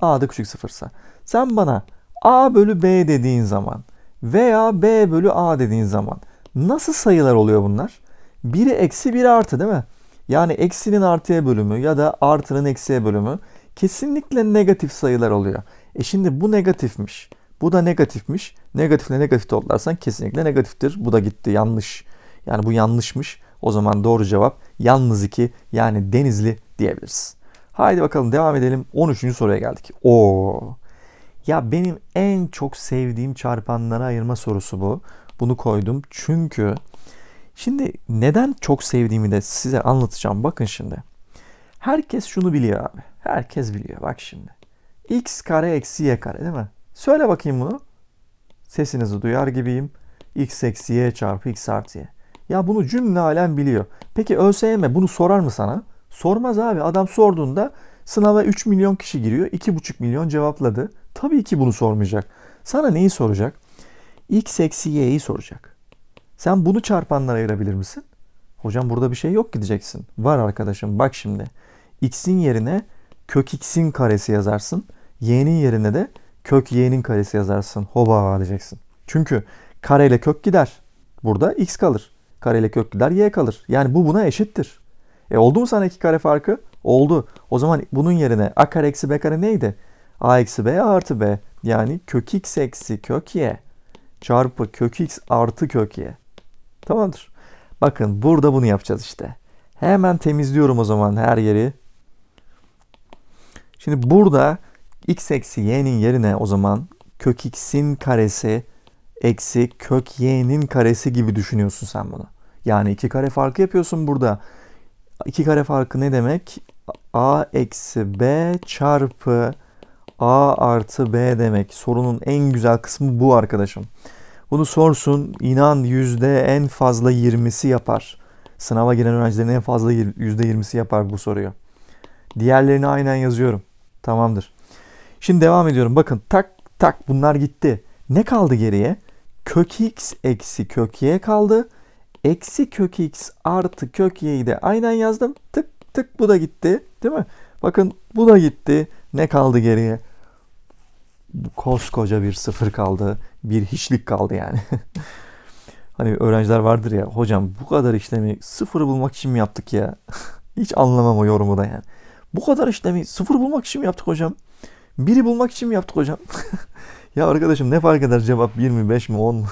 a da küçük sıfırsa sen bana a bölü b dediğin zaman veya b bölü a dediğin zaman nasıl sayılar oluyor bunlar? Biri eksi biri artı değil mi? Yani eksinin artıya bölümü ya da artının eksiye bölümü kesinlikle negatif sayılar oluyor. E şimdi bu negatifmiş. Bu da negatifmiş. Negatifle negatif toplarsan kesinlikle negatiftir. Bu da gitti yanlış. Yani bu yanlışmış. O zaman doğru cevap yalnız iki yani denizli diyebiliriz. Haydi bakalım devam edelim. 13. soruya geldik. Oo. Ya benim en çok sevdiğim çarpanlara ayırma sorusu bu. Bunu koydum çünkü şimdi neden çok sevdiğimi de size anlatacağım. Bakın şimdi. Herkes şunu biliyor abi. Herkes biliyor. Bak şimdi. X kare eksi y kare değil mi? Söyle bakayım bunu. Sesinizi duyar gibiyim. X eksi y çarpı x artı y. Ya bunu cümle alem biliyor. Peki ÖSYM bunu sorar mı sana? Sormaz abi. Adam sorduğunda sınava 3 milyon kişi giriyor. 2,5 milyon cevapladı. Tabii ki bunu sormayacak. Sana neyi soracak? X eksi Y'yi soracak. Sen bunu çarpanlara ayırabilir misin? Hocam burada bir şey yok gideceksin. Var arkadaşım bak şimdi. X'in yerine kök X'in karesi yazarsın. Y'nin yerine de kök Y'nin karesi yazarsın. Hoba diyeceksin. Çünkü kareyle kök gider. Burada X kalır. Kareyle kök gider Y kalır. Yani bu buna eşittir. E oldu mu sana iki kare farkı? Oldu. O zaman bunun yerine a kare eksi b kare neydi? a eksi b artı b. Yani kök x eksi kök y çarpı kök x artı kök y. Tamamdır. Bakın burada bunu yapacağız işte. Hemen temizliyorum o zaman her yeri. Şimdi burada x eksi y'nin yerine o zaman kök x'in karesi eksi kök y'nin karesi gibi düşünüyorsun sen bunu. Yani iki kare farkı yapıyorsun burada. 2 kare farkı ne demek? A eksi B çarpı A artı B demek. Sorunun en güzel kısmı bu arkadaşım. Bunu sorsun inan yüzde en fazla 20'si yapar. Sınava giren öğrencilerin en fazla yüzde 20'si yapar bu soruyu. Diğerlerini aynen yazıyorum. Tamamdır. Şimdi devam ediyorum. Bakın tak tak bunlar gitti. Ne kaldı geriye? Kök x eksi kök y kaldı. Eksi kök x artı kök y'yi de aynen yazdım. Tık tık bu da gitti. Değil mi? Bakın bu da gitti. Ne kaldı geriye? Koskoca bir sıfır kaldı. Bir hiçlik kaldı yani. hani öğrenciler vardır ya. Hocam bu kadar işlemi sıfırı bulmak için mi yaptık ya? Hiç anlamam o yorumu da yani. Bu kadar işlemi sıfır bulmak için mi yaptık hocam? Biri bulmak için mi yaptık hocam? ya arkadaşım ne fark eder cevap 1 mi 5 mi 10 mu?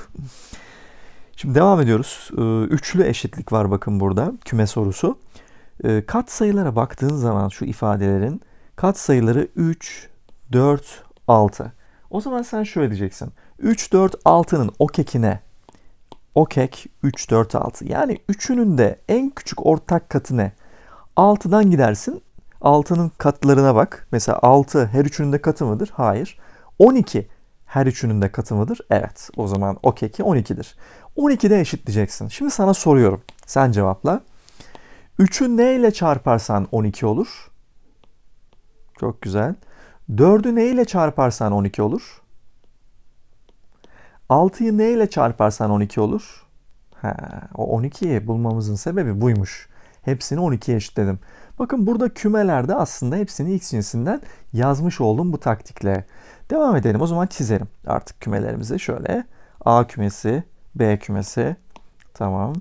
Şimdi devam ediyoruz. Ee, üçlü eşitlik var bakın burada küme sorusu. Ee, kat sayılara baktığın zaman şu ifadelerin kat sayıları 3, 4, 6. O zaman sen şöyle diyeceksin. 3, 4, 6'nın o kekine o kek 3, 4, 6. Yani üçünün de en küçük ortak katı ne? 6'dan gidersin. 6'nın katlarına bak. Mesela 6 her üçünün de katı mıdır? Hayır. 12 her üçünün de katı mıdır? Evet. O zaman o keki 12'dir. 12'de eşitleyeceksin. Şimdi sana soruyorum. Sen cevapla. 3'ü neyle çarparsan 12 olur? Çok güzel. 4'ü neyle çarparsan 12 olur? 6'yı neyle çarparsan 12 olur? Ha, o 12'yi bulmamızın sebebi buymuş. Hepsini 12'ye eşitledim. Bakın burada kümelerde aslında hepsini x cinsinden yazmış oldum bu taktikle. Devam edelim. O zaman çizelim artık kümelerimizi şöyle. A kümesi, B kümesi. Tamam.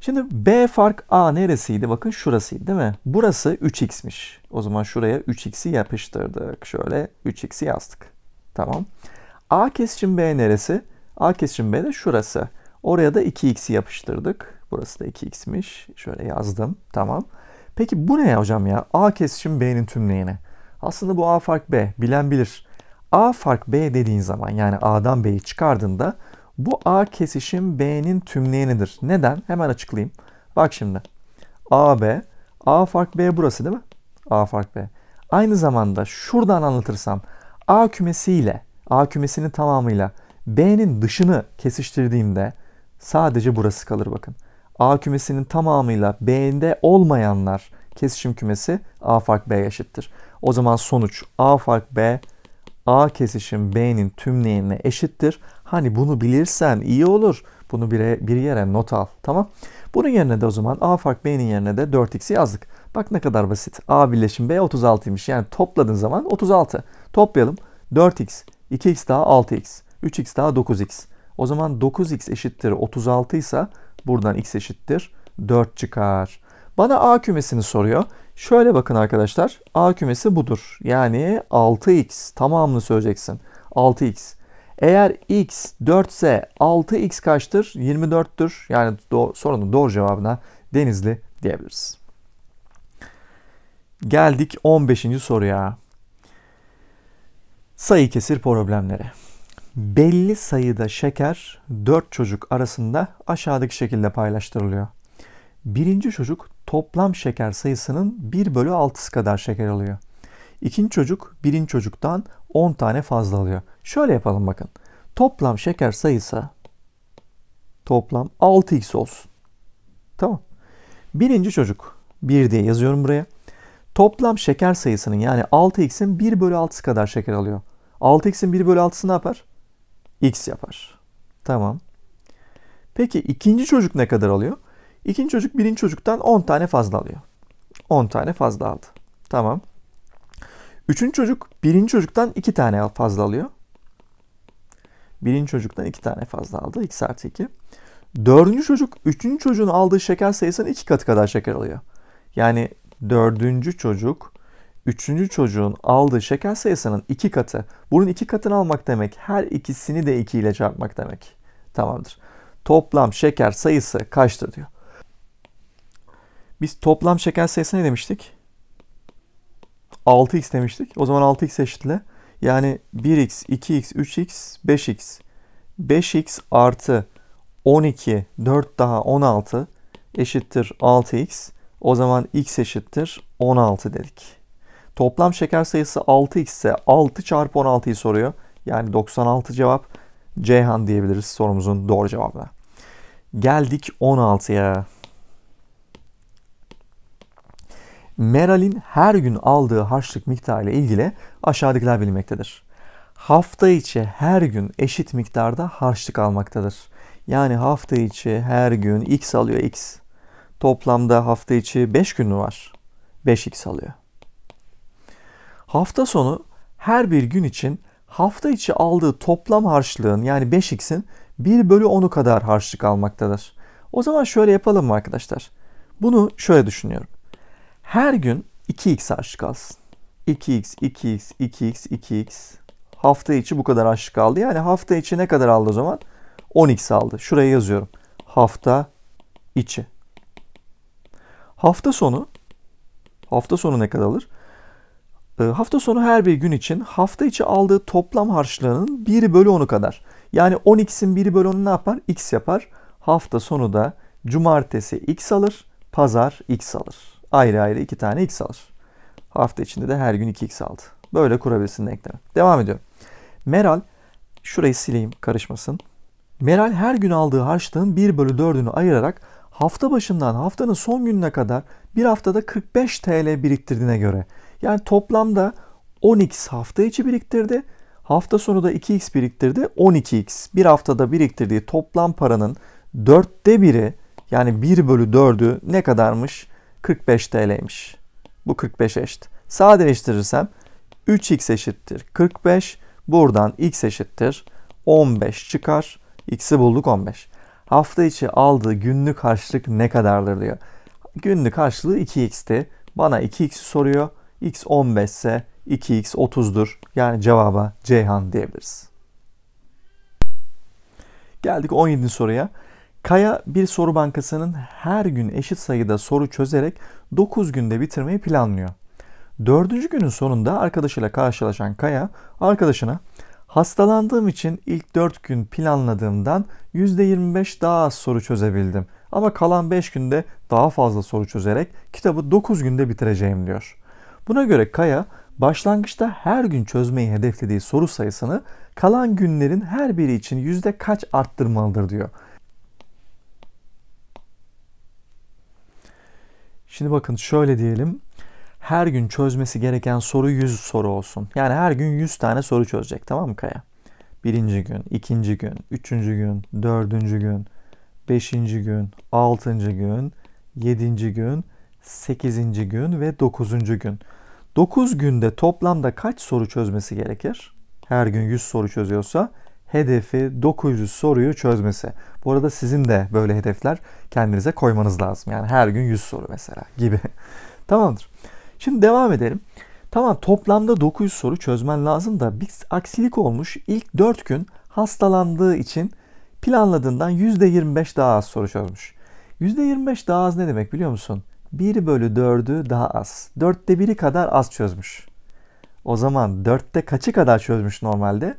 Şimdi B fark A neresiydi? Bakın şurasıydı değil mi? Burası 3x'miş. O zaman şuraya 3x'i yapıştırdık. Şöyle 3x'i yazdık. Tamam. A kesişim B neresi? A kesişim B de şurası. Oraya da 2x'i yapıştırdık. Burası da 2x'miş. Şöyle yazdım. Tamam. Peki bu ne hocam ya? A kesişim B'nin tümleyeni. Aslında bu A fark B. Bilen bilir. A fark B dediğin zaman yani A'dan B'yi çıkardığında bu A kesişim B'nin tümleyenidir. Neden? Hemen açıklayayım. Bak şimdi. A, B. A fark B burası değil mi? A fark B. Aynı zamanda şuradan anlatırsam A kümesiyle, A kümesinin tamamıyla B'nin dışını kesiştirdiğimde sadece burası kalır bakın. A kümesinin tamamıyla B'nde olmayanlar kesişim kümesi A fark B eşittir. O zaman sonuç A fark B A kesişim B'nin tümleyene eşittir. Hani bunu bilirsen iyi olur. Bunu bir, e, bir yere not al. Tamam. Bunun yerine de o zaman A fark B'nin yerine de 4X'i yazdık. Bak ne kadar basit. A birleşim B 36'ymış. Yani topladığın zaman 36. Toplayalım. 4X, 2X daha 6X, 3X daha 9X. O zaman 9X eşittir 36 ise buradan X eşittir 4 çıkar. Bana A kümesini soruyor. Şöyle bakın arkadaşlar. A kümesi budur. Yani 6x tamamını söyleyeceksin. 6x. Eğer x 4 ise 6x kaçtır? 24'tür. Yani do sorunun doğru cevabına Denizli diyebiliriz. Geldik 15. soruya. Sayı kesir problemleri. Belli sayıda şeker 4 çocuk arasında aşağıdaki şekilde paylaştırılıyor. Birinci çocuk toplam şeker sayısının 1 bölü 6'sı kadar şeker alıyor. İkinci çocuk birinci çocuktan 10 tane fazla alıyor. Şöyle yapalım bakın. Toplam şeker sayısı toplam 6x olsun. Tamam. Birinci çocuk 1 diye yazıyorum buraya. Toplam şeker sayısının yani 6x'in 1 bölü 6'sı kadar şeker alıyor. 6x'in 1 bölü 6'sı ne yapar? x yapar. Tamam. Peki ikinci çocuk ne kadar alıyor? İkinci çocuk birinci çocuktan 10 tane fazla alıyor. 10 tane fazla aldı. Tamam. Üçüncü çocuk birinci çocuktan iki tane fazla alıyor. Birinci çocuktan iki tane fazla aldı. X artı iki. Dördüncü çocuk üçüncü çocuğun aldığı şeker sayısının iki katı kadar şeker alıyor. Yani dördüncü çocuk üçüncü çocuğun aldığı şeker sayısının iki katı. Bunun iki katını almak demek her ikisini de 2 ile çarpmak demek. Tamamdır. Toplam şeker sayısı kaçtır diyor. Biz toplam şeker sayısı ne demiştik? 6x demiştik. O zaman 6x eşitle. Yani 1x, 2x, 3x, 5x. 5x artı 12, 4 daha 16 eşittir 6x. O zaman x eşittir 16 dedik. Toplam şeker sayısı 6x ise 6 çarpı 16'yı soruyor. Yani 96 cevap Ceyhan diyebiliriz sorumuzun doğru cevabına. Geldik 16'ya. Meral'in her gün aldığı harçlık miktarı ile ilgili aşağıdakiler bilinmektedir. Hafta içi her gün eşit miktarda harçlık almaktadır. Yani hafta içi her gün x alıyor x. Toplamda hafta içi 5 günü var. 5x alıyor. Hafta sonu her bir gün için hafta içi aldığı toplam harçlığın yani 5x'in 1 bölü 10'u kadar harçlık almaktadır. O zaman şöyle yapalım mı arkadaşlar? Bunu şöyle düşünüyorum. Her gün 2x aşık alsın. 2x, 2x, 2x, 2x. Hafta içi bu kadar aşık aldı. Yani hafta içi ne kadar aldı o zaman? 10x aldı. Şuraya yazıyorum. Hafta içi. Hafta sonu hafta sonu ne kadar alır? E, hafta sonu her bir gün için hafta içi aldığı toplam harçlığının 1 bölü 10'u kadar. Yani 10x'in 1 bölü 10'u ne yapar? x yapar. Hafta sonu da cumartesi x alır, pazar x alır ayrı ayrı iki tane x alır. Hafta içinde de her gün 2x aldı. Böyle kurabilirsin denklemi. Devam ediyorum. Meral, şurayı sileyim karışmasın. Meral her gün aldığı harçlığın 1 bölü 4'ünü ayırarak hafta başından haftanın son gününe kadar bir haftada 45 TL biriktirdiğine göre. Yani toplamda 10x hafta içi biriktirdi. Hafta sonu da 2x biriktirdi. 12x bir haftada biriktirdiği toplam paranın dörtte biri yani 1 bölü 4'ü ne kadarmış? 45 TL'ymiş. Bu 45 eşit. Sadeleştirirsem 3x eşittir 45. Buradan x eşittir 15 çıkar. X'i bulduk 15. Hafta içi aldığı günlük harçlık ne kadardır diyor. Günlük harçlığı 2x'ti. Bana 2x'i soruyor. x 15 ise 2x 30'dur. Yani cevaba Ceyhan diyebiliriz. Geldik 17. soruya. Kaya bir soru bankasının her gün eşit sayıda soru çözerek 9 günde bitirmeyi planlıyor. Dördüncü günün sonunda arkadaşıyla karşılaşan Kaya arkadaşına hastalandığım için ilk 4 gün planladığımdan %25 daha az soru çözebildim. Ama kalan 5 günde daha fazla soru çözerek kitabı 9 günde bitireceğim diyor. Buna göre Kaya başlangıçta her gün çözmeyi hedeflediği soru sayısını kalan günlerin her biri için yüzde kaç arttırmalıdır diyor. Şimdi bakın şöyle diyelim. Her gün çözmesi gereken soru 100 soru olsun. Yani her gün 100 tane soru çözecek tamam mı Kaya? Birinci gün, ikinci gün, üçüncü gün, dördüncü gün, beşinci gün, altıncı gün, yedinci gün, sekizinci gün ve dokuzuncu gün. Dokuz günde toplamda kaç soru çözmesi gerekir? Her gün 100 soru çözüyorsa hedefi 900 soruyu çözmesi. Bu arada sizin de böyle hedefler kendinize koymanız lazım. Yani her gün 100 soru mesela gibi. Tamamdır. Şimdi devam edelim. Tamam toplamda 900 soru çözmen lazım da bir aksilik olmuş. İlk 4 gün hastalandığı için planladığından %25 daha az soru çözmüş. %25 daha az ne demek biliyor musun? 1 bölü 4'ü daha az. 4'te 1'i kadar az çözmüş. O zaman 4'te kaçı kadar çözmüş normalde?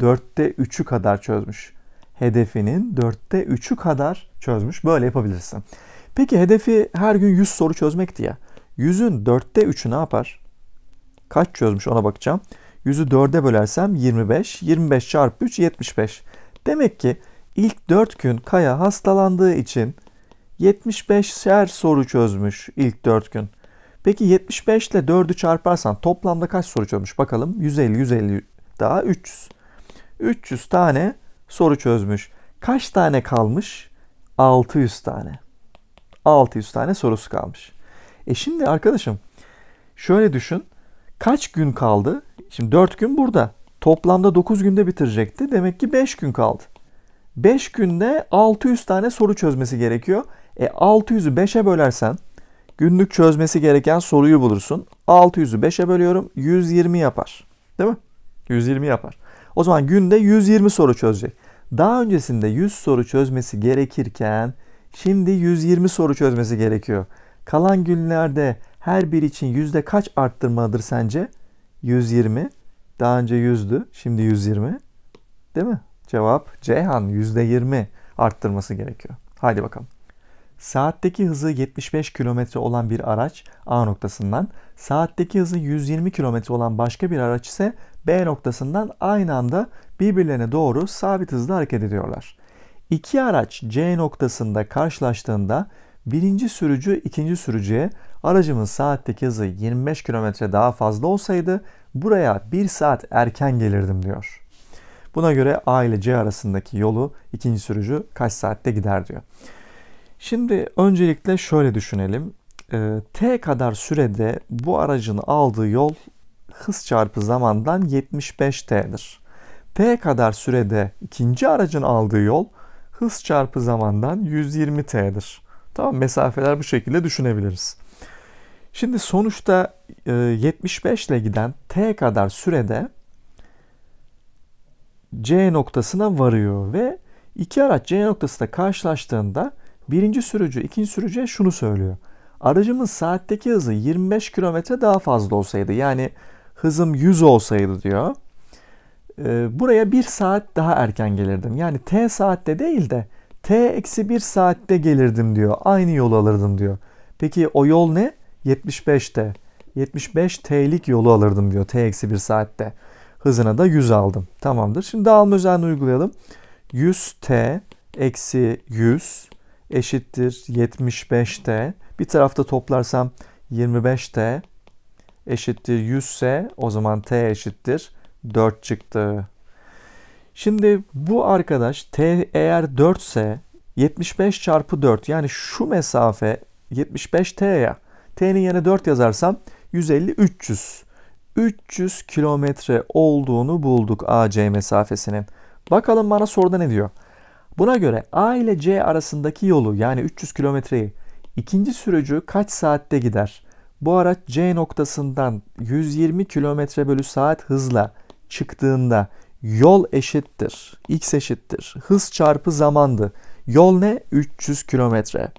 dörtte üçü kadar çözmüş. Hedefinin dörtte üçü kadar çözmüş. Böyle yapabilirsin. Peki hedefi her gün 100 soru çözmek diye, yüzün dörtte üçü ne yapar? Kaç çözmüş ona bakacağım. Yüzü dörde bölersem 25. 25 çarpı 3 75. Demek ki ilk 4 gün Kaya hastalandığı için 75'er soru çözmüş ilk 4 gün. Peki 75 ile 4'ü çarparsan toplamda kaç soru çözmüş bakalım. 150, 150 daha 300. 300 tane soru çözmüş. Kaç tane kalmış? 600 tane. 600 tane sorusu kalmış. E şimdi arkadaşım şöyle düşün. Kaç gün kaldı? Şimdi 4 gün burada. Toplamda 9 günde bitirecekti. Demek ki 5 gün kaldı. 5 günde 600 tane soru çözmesi gerekiyor. E 600'ü 5'e bölersen günlük çözmesi gereken soruyu bulursun. 600'ü 5'e bölüyorum. 120 yapar. Değil mi? 120 yapar. O zaman günde 120 soru çözecek. Daha öncesinde 100 soru çözmesi gerekirken şimdi 120 soru çözmesi gerekiyor. Kalan günlerde her bir için yüzde kaç arttırmalıdır sence? 120. Daha önce 100'dü. Şimdi 120. Değil mi? Cevap Ceyhan %20 arttırması gerekiyor. Haydi bakalım. Saatteki hızı 75 km olan bir araç A noktasından, saatteki hızı 120 km olan başka bir araç ise B noktasından aynı anda birbirlerine doğru sabit hızla hareket ediyorlar. İki araç C noktasında karşılaştığında birinci sürücü ikinci sürücüye aracımın saatteki hızı 25 km daha fazla olsaydı buraya 1 saat erken gelirdim diyor. Buna göre A ile C arasındaki yolu ikinci sürücü kaç saatte gider diyor. Şimdi öncelikle şöyle düşünelim. Ee, T kadar sürede bu aracın aldığı yol hız çarpı zamandan 75T'dir. T kadar sürede ikinci aracın aldığı yol hız çarpı zamandan 120T'dir. Tamam mesafeler bu şekilde düşünebiliriz. Şimdi sonuçta 75 e, ile giden T kadar sürede C noktasına varıyor ve iki araç C noktasında karşılaştığında Birinci sürücü ikinci sürücüye şunu söylüyor. Aracımın saatteki hızı 25 kilometre daha fazla olsaydı yani hızım 100 olsaydı diyor. E, buraya bir saat daha erken gelirdim. Yani T saatte değil de T eksi bir saatte gelirdim diyor. Aynı yolu alırdım diyor. Peki o yol ne? 75T. 75 T'lik yolu alırdım diyor T eksi bir saatte. Hızına da 100 aldım. Tamamdır. Şimdi dağılma özelliğini uygulayalım. 100 T eksi 100 eşittir 75T. Bir tarafta toplarsam 25T eşittir 100 ise o zaman T eşittir 4 çıktı. Şimdi bu arkadaş T eğer 4 ise 75 çarpı 4 yani şu mesafe 75 t ya T'nin yerine 4 yazarsam 150 300. 300 kilometre olduğunu bulduk AC mesafesinin. Bakalım bana soruda ne diyor? Buna göre A ile C arasındaki yolu yani 300 kilometreyi ikinci sürücü kaç saatte gider? Bu araç C noktasından 120 kilometre bölü saat hızla çıktığında yol eşittir. X eşittir. Hız çarpı zamandı. Yol ne? 300 kilometre.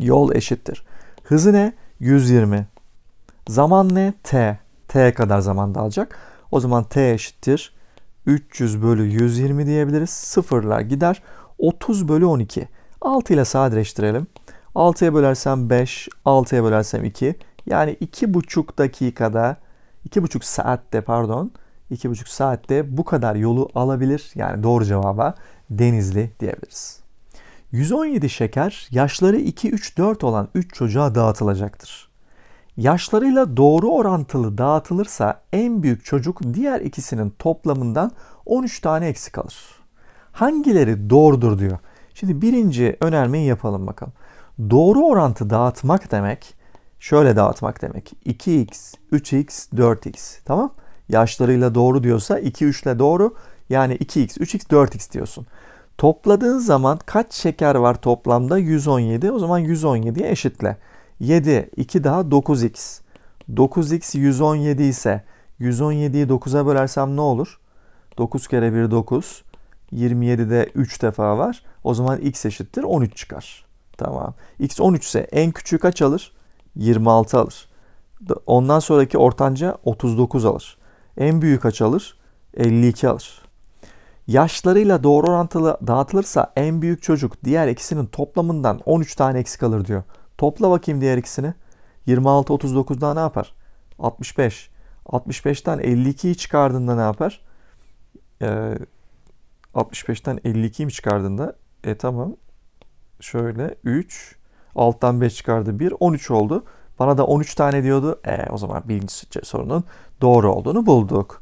Yol eşittir. Hızı ne? 120. Zaman ne? T. T kadar zamanda alacak. O zaman T eşittir 300 bölü 120 diyebiliriz. Sıfırlar gider. 30 bölü 12. 6 ile sadeleştirelim. 6'ya bölersem 5, 6'ya bölersem 2. Yani 2,5 dakikada, 2,5 saatte pardon, 2,5 saatte bu kadar yolu alabilir. Yani doğru cevaba Denizli diyebiliriz. 117 şeker yaşları 2, 3, 4 olan 3 çocuğa dağıtılacaktır yaşlarıyla doğru orantılı dağıtılırsa en büyük çocuk diğer ikisinin toplamından 13 tane eksik alır. Hangileri doğrudur diyor. Şimdi birinci önermeyi yapalım bakalım. Doğru orantı dağıtmak demek şöyle dağıtmak demek. 2x, 3x, 4x tamam? Yaşlarıyla doğru diyorsa 2 3 ile doğru yani 2x, 3x, 4x diyorsun. Topladığın zaman kaç şeker var toplamda? 117. O zaman 117'ye eşitle. 7, 2 daha 9x. 9x 117 ise 117'yi 9'a bölersem ne olur? 9 kere 1 9. 27'de 3 defa var. O zaman x eşittir 13 çıkar. Tamam. x 13 ise en küçüğü kaç alır? 26 alır. Ondan sonraki ortanca 39 alır. En büyük kaç alır? 52 alır. Yaşlarıyla doğru orantılı dağıtılırsa en büyük çocuk diğer ikisinin toplamından 13 tane eksik alır diyor. Topla bakayım diğer ikisini. 26 39 daha ne yapar? 65. 65'ten 52'yi çıkardığında ne yapar? Ee, 65'ten 52'yi mi çıkardığında? E tamam. Şöyle 3. Alttan 5 çıkardı 1. 13 oldu. Bana da 13 tane diyordu. E, o zaman birinci sorunun doğru olduğunu bulduk.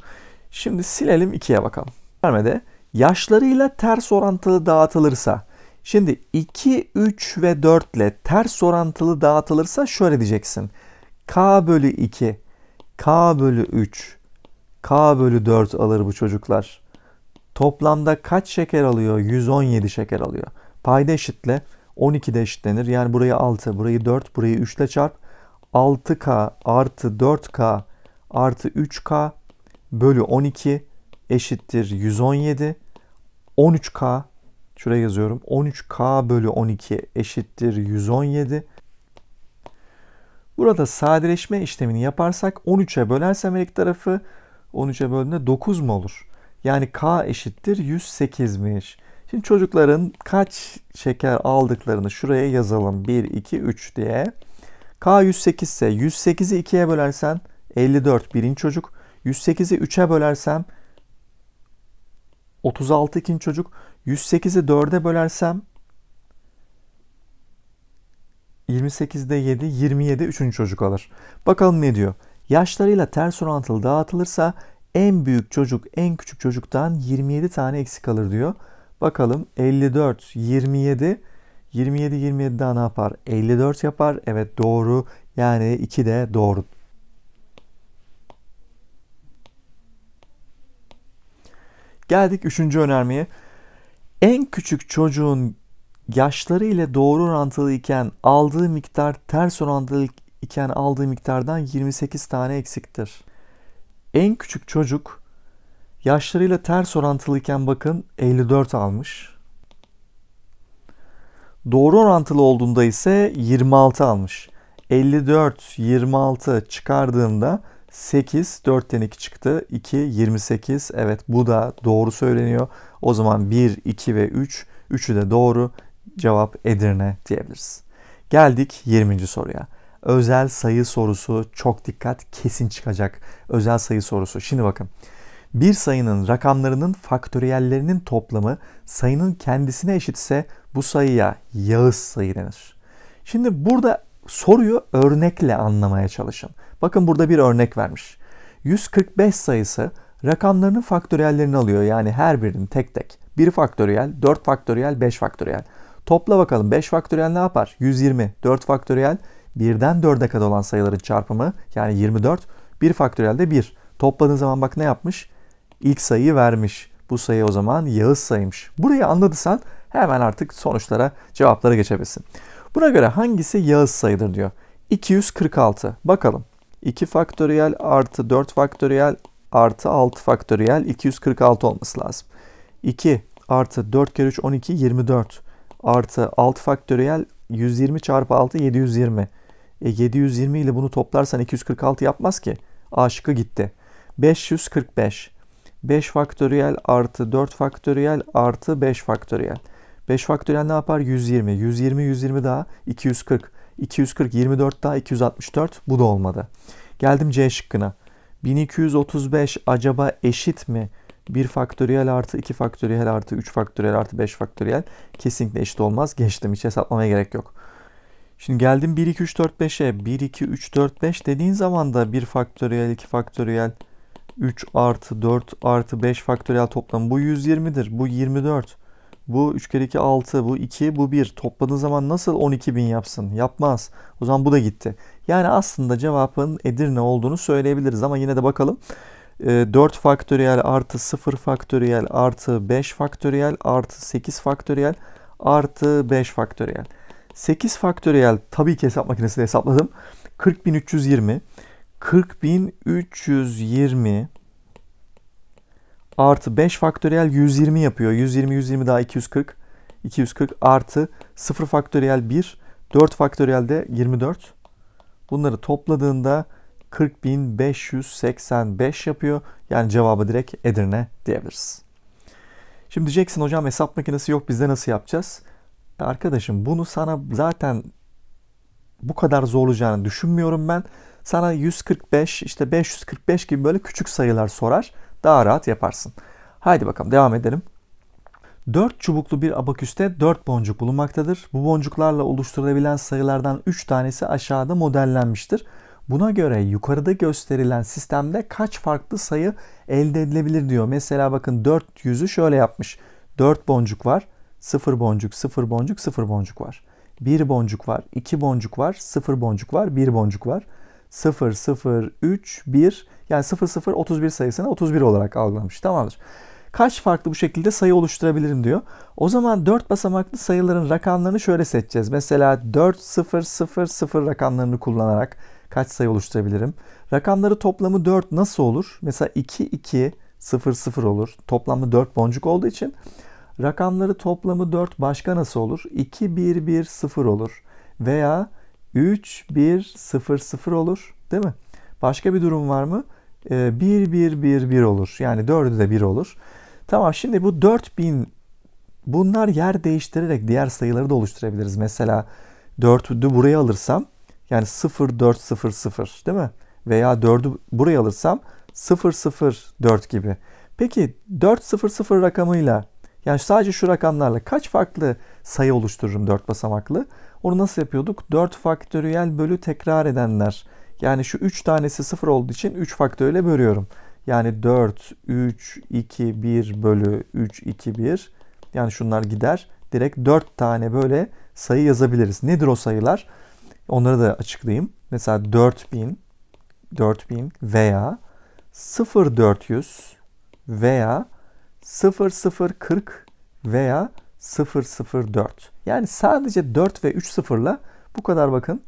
Şimdi silelim 2'ye bakalım. Vermede yaşlarıyla ters orantılı dağıtılırsa Şimdi 2, 3 ve 4 ile ters orantılı dağıtılırsa şöyle diyeceksin. K bölü 2, K bölü 3, K bölü 4 alır bu çocuklar. Toplamda kaç şeker alıyor? 117 şeker alıyor. Payda eşitle 12 de eşitlenir. Yani burayı 6, burayı 4, burayı 3 ile çarp. 6K artı 4K artı 3K bölü 12 eşittir 117. 13K Şuraya yazıyorum. 13K bölü 12 eşittir 117. Burada sadeleşme işlemini yaparsak 13'e bölersem ilk tarafı 13'e böldüğünde 9 mu olur? Yani K eşittir 108'miş. Şimdi çocukların kaç şeker aldıklarını şuraya yazalım. 1, 2, 3 diye. K 108 ise 108'i 2'ye bölersen 54 birinci çocuk. 108'i 3'e bölersem 36 ikinci çocuk. 108'i 4'e bölersem 28'de 7, 27 3. çocuk alır. Bakalım ne diyor? Yaşlarıyla ters orantılı dağıtılırsa en büyük çocuk en küçük çocuktan 27 tane eksik alır diyor. Bakalım 54, 27, 27, 27 daha ne yapar? 54 yapar. Evet doğru. Yani 2 de doğru. Geldik 3. önermeye en küçük çocuğun yaşları ile doğru orantılı iken aldığı miktar ters orantılı iken aldığı miktardan 28 tane eksiktir. En küçük çocuk yaşlarıyla ters orantılı iken bakın 54 almış. Doğru orantılı olduğunda ise 26 almış. 54, 26 çıkardığında 8, 4'ten 2 çıktı. 2, 28. Evet bu da doğru söyleniyor. O zaman 1, 2 ve 3, 3'ü de doğru cevap Edirne diyebiliriz. Geldik 20. soruya. Özel sayı sorusu çok dikkat kesin çıkacak. Özel sayı sorusu. Şimdi bakın. Bir sayının rakamlarının faktöriyellerinin toplamı sayının kendisine eşitse bu sayıya yağız sayı denir. Şimdi burada soruyu örnekle anlamaya çalışın. Bakın burada bir örnek vermiş. 145 sayısı rakamlarının faktöriyellerini alıyor. Yani her birinin tek tek. 1 faktöriyel, 4 faktöriyel, 5 faktöriyel. Topla bakalım 5 faktöriyel ne yapar? 120. 4 faktöriyel 1'den 4'e kadar olan sayıların çarpımı yani 24. 1 faktöriyel de 1. Topladığın zaman bak ne yapmış? İlk sayıyı vermiş. Bu sayı o zaman Yağız sayıymış. Burayı anladıysan hemen artık sonuçlara cevaplara geçebilirsin. Buna göre hangisi Yağız sayıdır diyor. 246. Bakalım. 2 faktöriyel artı 4 faktöriyel artı 6 faktöriyel 246 olması lazım. 2 artı 4 kere 3 12 24 artı 6 faktöriyel 120 çarpı 6 720. E 720 ile bunu toplarsan 246 yapmaz ki. A şıkkı gitti. 545. 5 faktöriyel artı 4 faktöriyel artı 5 faktöriyel. 5 faktöriyel ne yapar? 120. 120 120 daha 240. 240 24 daha 264. Bu da olmadı. Geldim C şıkkına. 1235 acaba eşit mi? 1 faktöriyel artı 2 faktöriyel artı 3 faktöriyel artı 5 faktöriyel kesinlikle eşit olmaz. Geçtim hiç hesaplamaya gerek yok. Şimdi geldim 1, 2, 3, 4, 5'e. 1, 2, 3, 4, 5 dediğin zaman da 1 faktöriyel, 2 faktöriyel, 3 artı 4 artı 5 faktöriyel toplam Bu 120'dir. Bu 24. Bu 3 kere 2 6, bu 2, bu 1. Topladığın zaman nasıl bin yapsın? Yapmaz. O zaman bu da gitti. Yani aslında cevabın Edirne olduğunu söyleyebiliriz ama yine de bakalım. 4 ee, faktöriyel artı 0 faktöriyel artı 5 faktöriyel artı 8 faktöriyel artı 5 faktöriyel. 8 faktöriyel tabii ki hesap makinesiyle hesapladım. 40.320. 40.320 artı 5 faktöriyel 120 yapıyor. 120 120 daha 240. 240 artı 0 faktöriyel 1, 4 faktöriyel de 24. Bunları topladığında 40.585 yapıyor. Yani cevabı direkt Edirne diyebiliriz. Şimdi diyeceksin hocam hesap makinesi yok bizde nasıl yapacağız? Arkadaşım bunu sana zaten bu kadar zor olacağını düşünmüyorum ben. Sana 145 işte 545 gibi böyle küçük sayılar sorar daha rahat yaparsın. Haydi bakalım devam edelim. 4 çubuklu bir abaküste 4 boncuk bulunmaktadır. Bu boncuklarla oluşturulabilen sayılardan 3 tanesi aşağıda modellenmiştir. Buna göre yukarıda gösterilen sistemde kaç farklı sayı elde edilebilir diyor. Mesela bakın yüzü şöyle yapmış. 4 boncuk var, 0 boncuk, 0 boncuk, 0 boncuk var. 1 boncuk var, 2 boncuk var, 0 boncuk var, 1 boncuk var. 0, 0, 3, 1, yani 0031 sayısını 31 olarak algılamış. Tamamdır. Kaç farklı bu şekilde sayı oluşturabilirim diyor. O zaman 4 basamaklı sayıların rakamlarını şöyle seçeceğiz. Mesela 4 0 0 0 rakamlarını kullanarak kaç sayı oluşturabilirim? Rakamları toplamı 4 nasıl olur? Mesela 2 2 0 0 olur. Toplamı 4 boncuk olduğu için rakamları toplamı 4 başka nasıl olur? 2 1 1 0 olur veya 3 1 0 0 olur, değil mi? Başka bir durum var mı? e, 1 1 1 1 olur. Yani 4'ü de 1 olur. Tamam şimdi bu 4000 bunlar yer değiştirerek diğer sayıları da oluşturabiliriz. Mesela 4'ü buraya alırsam yani 0 4 0 0 değil mi? Veya 4'ü buraya alırsam 0 0 4 gibi. Peki 4 0 0 rakamıyla yani sadece şu rakamlarla kaç farklı sayı oluştururum 4 basamaklı? Onu nasıl yapıyorduk? 4 faktöriyel bölü tekrar edenler yani şu 3 tanesi 0 olduğu için 3 faktöriyle bölüyorum. Yani 4, 3, 2, 1 bölü 3, 2, 1. Yani şunlar gider. Direkt 4 tane böyle sayı yazabiliriz. Nedir o sayılar? Onları da açıklayayım. Mesela 4000, 4000 veya 0400 veya 0040 veya 004. Yani sadece 4 ve 3 sıfırla bu kadar bakın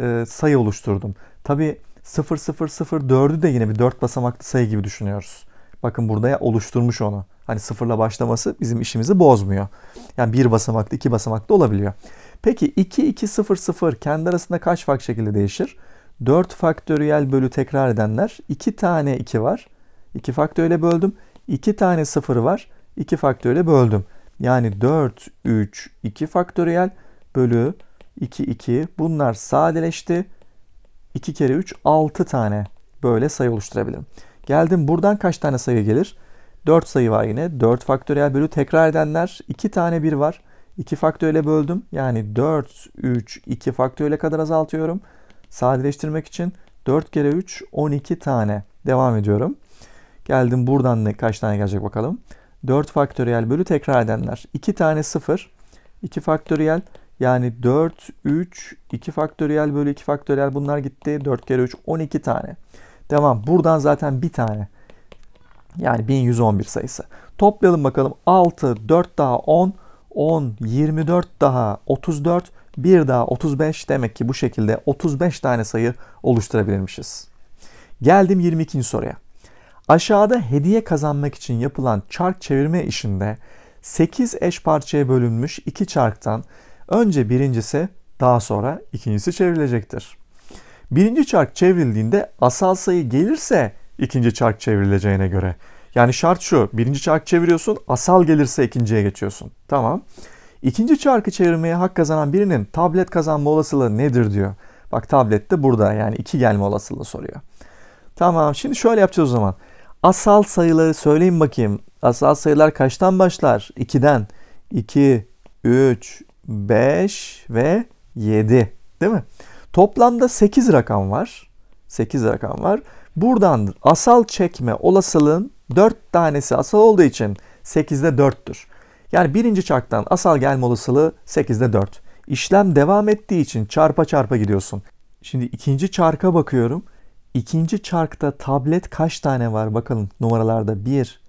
e, sayı oluşturdum. Tabi 0004'ü de yine bir 4 basamaklı sayı gibi düşünüyoruz. Bakın burada ya oluşturmuş onu. Hani sıfırla başlaması bizim işimizi bozmuyor. Yani bir basamaklı, iki basamaklı olabiliyor. Peki 2, 2, 0, 0 kendi arasında kaç farklı şekilde değişir? 4 faktöriyel bölü tekrar edenler 2 tane 2 var. 2 faktöriyle böldüm. 2 tane 0 var. 2 faktöriyle böldüm. Yani 4, 3, 2 faktöriyel bölü 2, 2. Bunlar sadeleşti. 2 kere 3, 6 tane böyle sayı oluşturabilirim. Geldim buradan kaç tane sayı gelir? 4 sayı var yine. 4 faktöriyel bölü tekrar edenler 2 tane 1 var. 2 faktöriyele böldüm. Yani 4, 3, 2 faktöriyele kadar azaltıyorum. Sadeleştirmek için 4 kere 3, 12 tane devam ediyorum. Geldim buradan ne, kaç tane gelecek bakalım. 4 faktöriyel bölü tekrar edenler. 2 tane 0, 2 faktöriyel yani 4, 3, 2 faktöriyel bölü 2 faktöriyel bunlar gitti. 4 kere 3, 12 tane. Devam. Buradan zaten bir tane. Yani 1111 sayısı. Toplayalım bakalım. 6, 4 daha 10, 10, 24 daha 34, 1 daha 35. Demek ki bu şekilde 35 tane sayı oluşturabilirmişiz. Geldim 22. soruya. Aşağıda hediye kazanmak için yapılan çark çevirme işinde 8 eş parçaya bölünmüş 2 çarktan Önce birincisi daha sonra ikincisi çevrilecektir. Birinci çark çevrildiğinde asal sayı gelirse ikinci çark çevrileceğine göre. Yani şart şu. Birinci çark çeviriyorsun. Asal gelirse ikinciye geçiyorsun. Tamam. İkinci çarkı çevirmeye hak kazanan birinin tablet kazanma olasılığı nedir diyor. Bak tablet de burada yani iki gelme olasılığı soruyor. Tamam şimdi şöyle yapacağız o zaman. Asal sayıları söyleyin bakayım. Asal sayılar kaçtan başlar? 2'den. 2, 3, 5 ve 7 değil mi? Toplamda 8 rakam var. 8 rakam var. Buradan asal çekme olasılığın 4 tanesi asal olduğu için 8'de 4'tür. Yani birinci çarktan asal gelme olasılığı 8'de 4. İşlem devam ettiği için çarpa çarpa gidiyorsun. Şimdi ikinci çarka bakıyorum. İkinci çarkta tablet kaç tane var bakalım numaralarda? 1,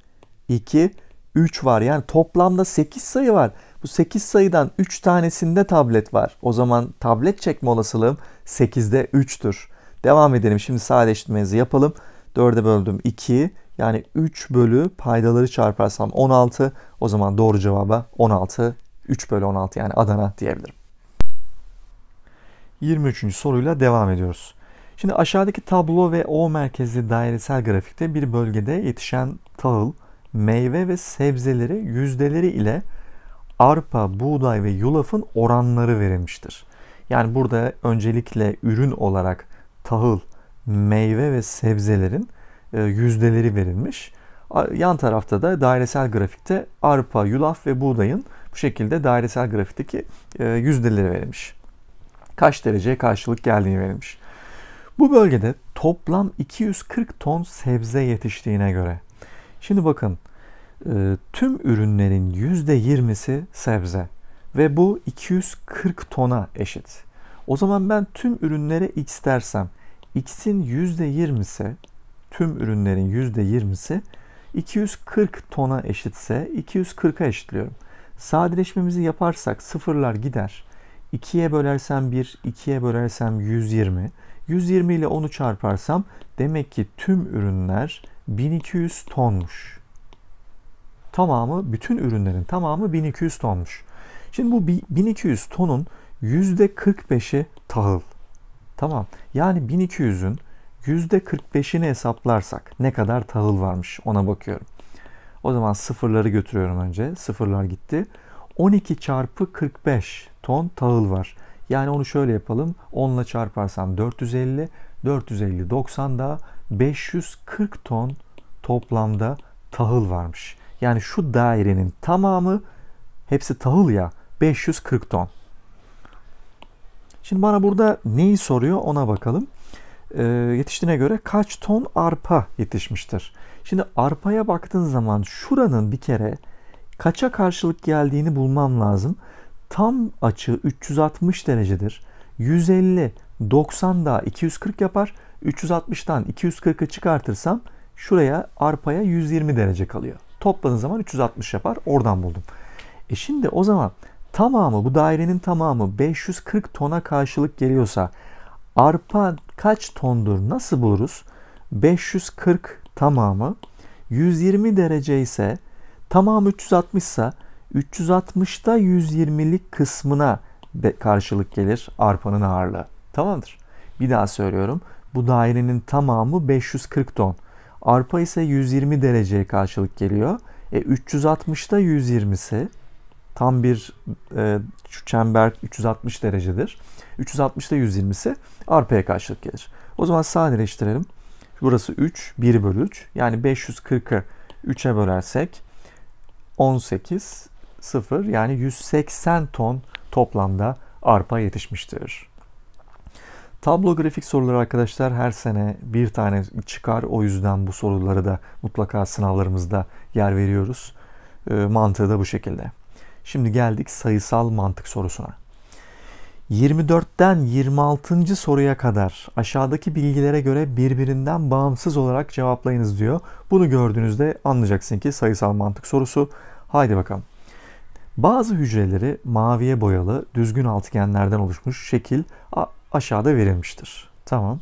2, 3 var. Yani toplamda 8 sayı var. Bu 8 sayıdan 3 tanesinde tablet var. O zaman tablet çekme olasılığım 8'de 3'tür. Devam edelim. Şimdi sadeleştirmenizi yapalım. 4'e böldüm 2. Yani 3 bölü paydaları çarparsam 16. O zaman doğru cevaba 16. 3 bölü 16 yani Adana diyebilirim. 23. soruyla devam ediyoruz. Şimdi aşağıdaki tablo ve O merkezli dairesel grafikte bir bölgede yetişen tahıl, meyve ve sebzeleri yüzdeleri ile arpa, buğday ve yulafın oranları verilmiştir. Yani burada öncelikle ürün olarak tahıl, meyve ve sebzelerin e, yüzdeleri verilmiş. Yan tarafta da dairesel grafikte arpa, yulaf ve buğdayın bu şekilde dairesel grafikteki e, yüzdeleri verilmiş. Kaç dereceye karşılık geldiğini verilmiş. Bu bölgede toplam 240 ton sebze yetiştiğine göre. Şimdi bakın ee, tüm ürünlerin %20'si sebze ve bu 240 tona eşit. O zaman ben tüm ürünlere x dersem x'in %20'si tüm ürünlerin %20'si 240 tona eşitse 240'a eşitliyorum. Sadeleşmemizi yaparsak sıfırlar gider. 2'ye bölersem 1, 2'ye bölersem 120. 120 ile 10'u çarparsam demek ki tüm ürünler 1200 tonmuş tamamı, bütün ürünlerin tamamı 1200 tonmuş. Şimdi bu 1200 tonun %45'i tahıl. Tamam. Yani 1200'ün %45'ini hesaplarsak ne kadar tahıl varmış ona bakıyorum. O zaman sıfırları götürüyorum önce. Sıfırlar gitti. 12 çarpı 45 ton tahıl var. Yani onu şöyle yapalım. 10 ile çarparsam 450, 450 90 da 540 ton toplamda tahıl varmış. Yani şu dairenin tamamı hepsi tahıl ya 540 ton. Şimdi bana burada neyi soruyor ona bakalım. E, yetiştiğine göre kaç ton arpa yetişmiştir? Şimdi arpaya baktığın zaman şuranın bir kere kaça karşılık geldiğini bulmam lazım. Tam açı 360 derecedir. 150, 90 daha 240 yapar. 360'tan 240'ı çıkartırsam şuraya arpaya 120 derece kalıyor. Topladığın zaman 360 yapar. Oradan buldum. E şimdi o zaman tamamı bu dairenin tamamı 540 tona karşılık geliyorsa arpa kaç tondur nasıl buluruz? 540 tamamı 120 derece ise tamamı 360 ise 360'da 120'lik kısmına karşılık gelir arpanın ağırlığı. Tamamdır. Bir daha söylüyorum. Bu dairenin tamamı 540 ton. Arpa ise 120 dereceye karşılık geliyor. E 360'da ise tam bir e, çember 360 derecedir. 360'da ise arpaya karşılık gelir. O zaman sadeleştirelim. Burası 3, 1 bölü 3. Yani 540'ı 3'e bölersek 18, 0 yani 180 ton toplamda arpa yetişmiştir. Tablo grafik soruları arkadaşlar her sene bir tane çıkar. O yüzden bu soruları da mutlaka sınavlarımızda yer veriyoruz. Ee, mantığı da bu şekilde. Şimdi geldik sayısal mantık sorusuna. 24'ten 26. soruya kadar aşağıdaki bilgilere göre birbirinden bağımsız olarak cevaplayınız diyor. Bunu gördüğünüzde anlayacaksın ki sayısal mantık sorusu. Haydi bakalım. Bazı hücreleri maviye boyalı düzgün altıgenlerden oluşmuş şekil aşağıda verilmiştir. Tamam.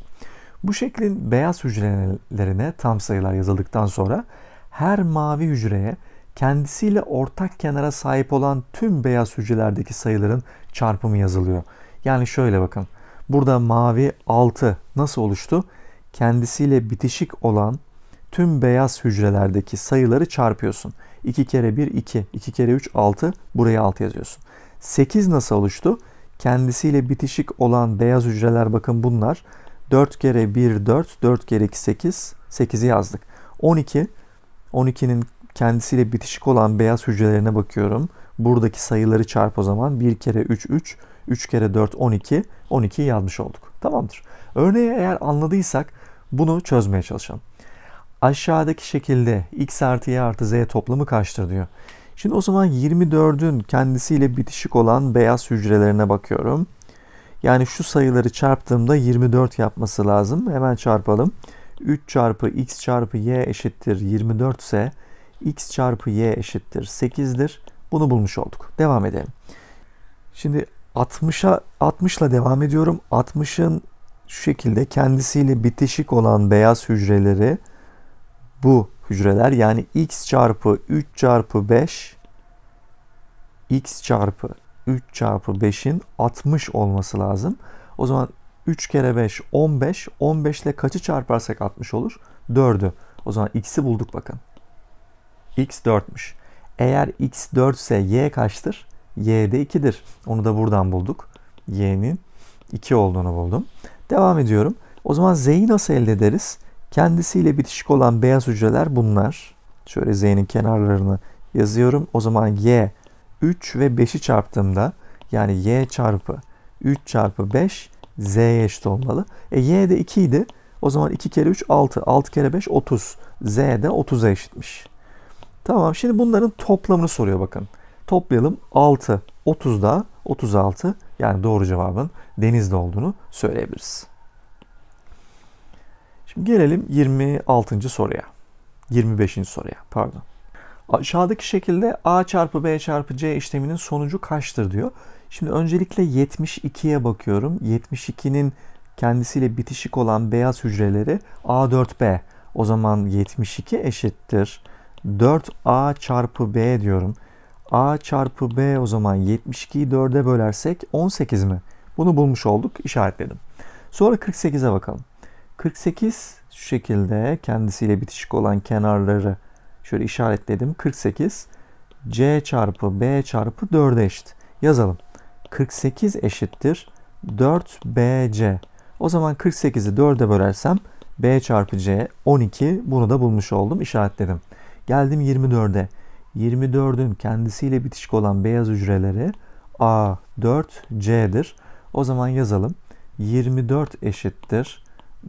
Bu şeklin beyaz hücrelerine tam sayılar yazıldıktan sonra her mavi hücreye kendisiyle ortak kenara sahip olan tüm beyaz hücrelerdeki sayıların çarpımı yazılıyor. Yani şöyle bakın. Burada mavi 6 nasıl oluştu? Kendisiyle bitişik olan tüm beyaz hücrelerdeki sayıları çarpıyorsun. 2 kere 1 2, 2 kere 3 6, buraya 6 yazıyorsun. 8 nasıl oluştu? Kendisiyle bitişik olan beyaz hücreler bakın bunlar. 4 kere 1 4, 4 kere 2 8, 8'i yazdık. 12, 12'nin kendisiyle bitişik olan beyaz hücrelerine bakıyorum. Buradaki sayıları çarp o zaman. 1 kere 3 3, 3 kere 4 12, 12'yi yazmış olduk. Tamamdır. Örneği eğer anladıysak bunu çözmeye çalışalım. Aşağıdaki şekilde x artı y artı z toplamı kaçtır diyor. Şimdi o zaman 24'ün kendisiyle bitişik olan beyaz hücrelerine bakıyorum. Yani şu sayıları çarptığımda 24 yapması lazım. Hemen çarpalım. 3 çarpı x çarpı y eşittir 24 ise x çarpı y eşittir 8'dir. Bunu bulmuş olduk. Devam edelim. Şimdi 60'a 60 ile devam ediyorum. 60'ın şu şekilde kendisiyle bitişik olan beyaz hücreleri bu hücreler yani x çarpı 3 çarpı 5 x çarpı 3 çarpı 5'in 60 olması lazım. O zaman 3 kere 5 15. 15 ile kaçı çarparsak 60 olur? 4'ü. O zaman x'i bulduk bakın. x 4'müş. Eğer x 4 ise y kaçtır? y de 2'dir. Onu da buradan bulduk. y'nin 2 olduğunu buldum. Devam ediyorum. O zaman z'yi nasıl elde ederiz? Kendisiyle bitişik olan beyaz hücreler bunlar. Şöyle Z'nin kenarlarını yazıyorum. O zaman Y 3 ve 5'i çarptığımda yani Y çarpı 3 çarpı 5 Z'ye eşit olmalı. E Y de 2 idi. O zaman 2 kere 3 6. 6 kere 5 30. Z de 30'a eşitmiş. Tamam şimdi bunların toplamını soruyor bakın. Toplayalım 6. 30 da, 36 yani doğru cevabın denizde olduğunu söyleyebiliriz. Gelelim 26. soruya. 25. soruya pardon. Aşağıdaki şekilde A çarpı B çarpı C işleminin sonucu kaçtır diyor. Şimdi öncelikle 72'ye bakıyorum. 72'nin kendisiyle bitişik olan beyaz hücreleri A4B. O zaman 72 eşittir. 4A çarpı B diyorum. A çarpı B o zaman 72'yi 4'e bölersek 18 mi? Bunu bulmuş olduk işaretledim. Sonra 48'e bakalım. 48 şu şekilde kendisiyle bitişik olan kenarları şöyle işaretledim. 48 C çarpı B çarpı 4 eşit. Yazalım. 48 eşittir 4BC. O zaman 48'i 4'e bölersem B çarpı C 12 bunu da bulmuş oldum işaretledim. Geldim 24'e. 24'ün kendisiyle bitişik olan beyaz hücreleri A4C'dir. O zaman yazalım. 24 eşittir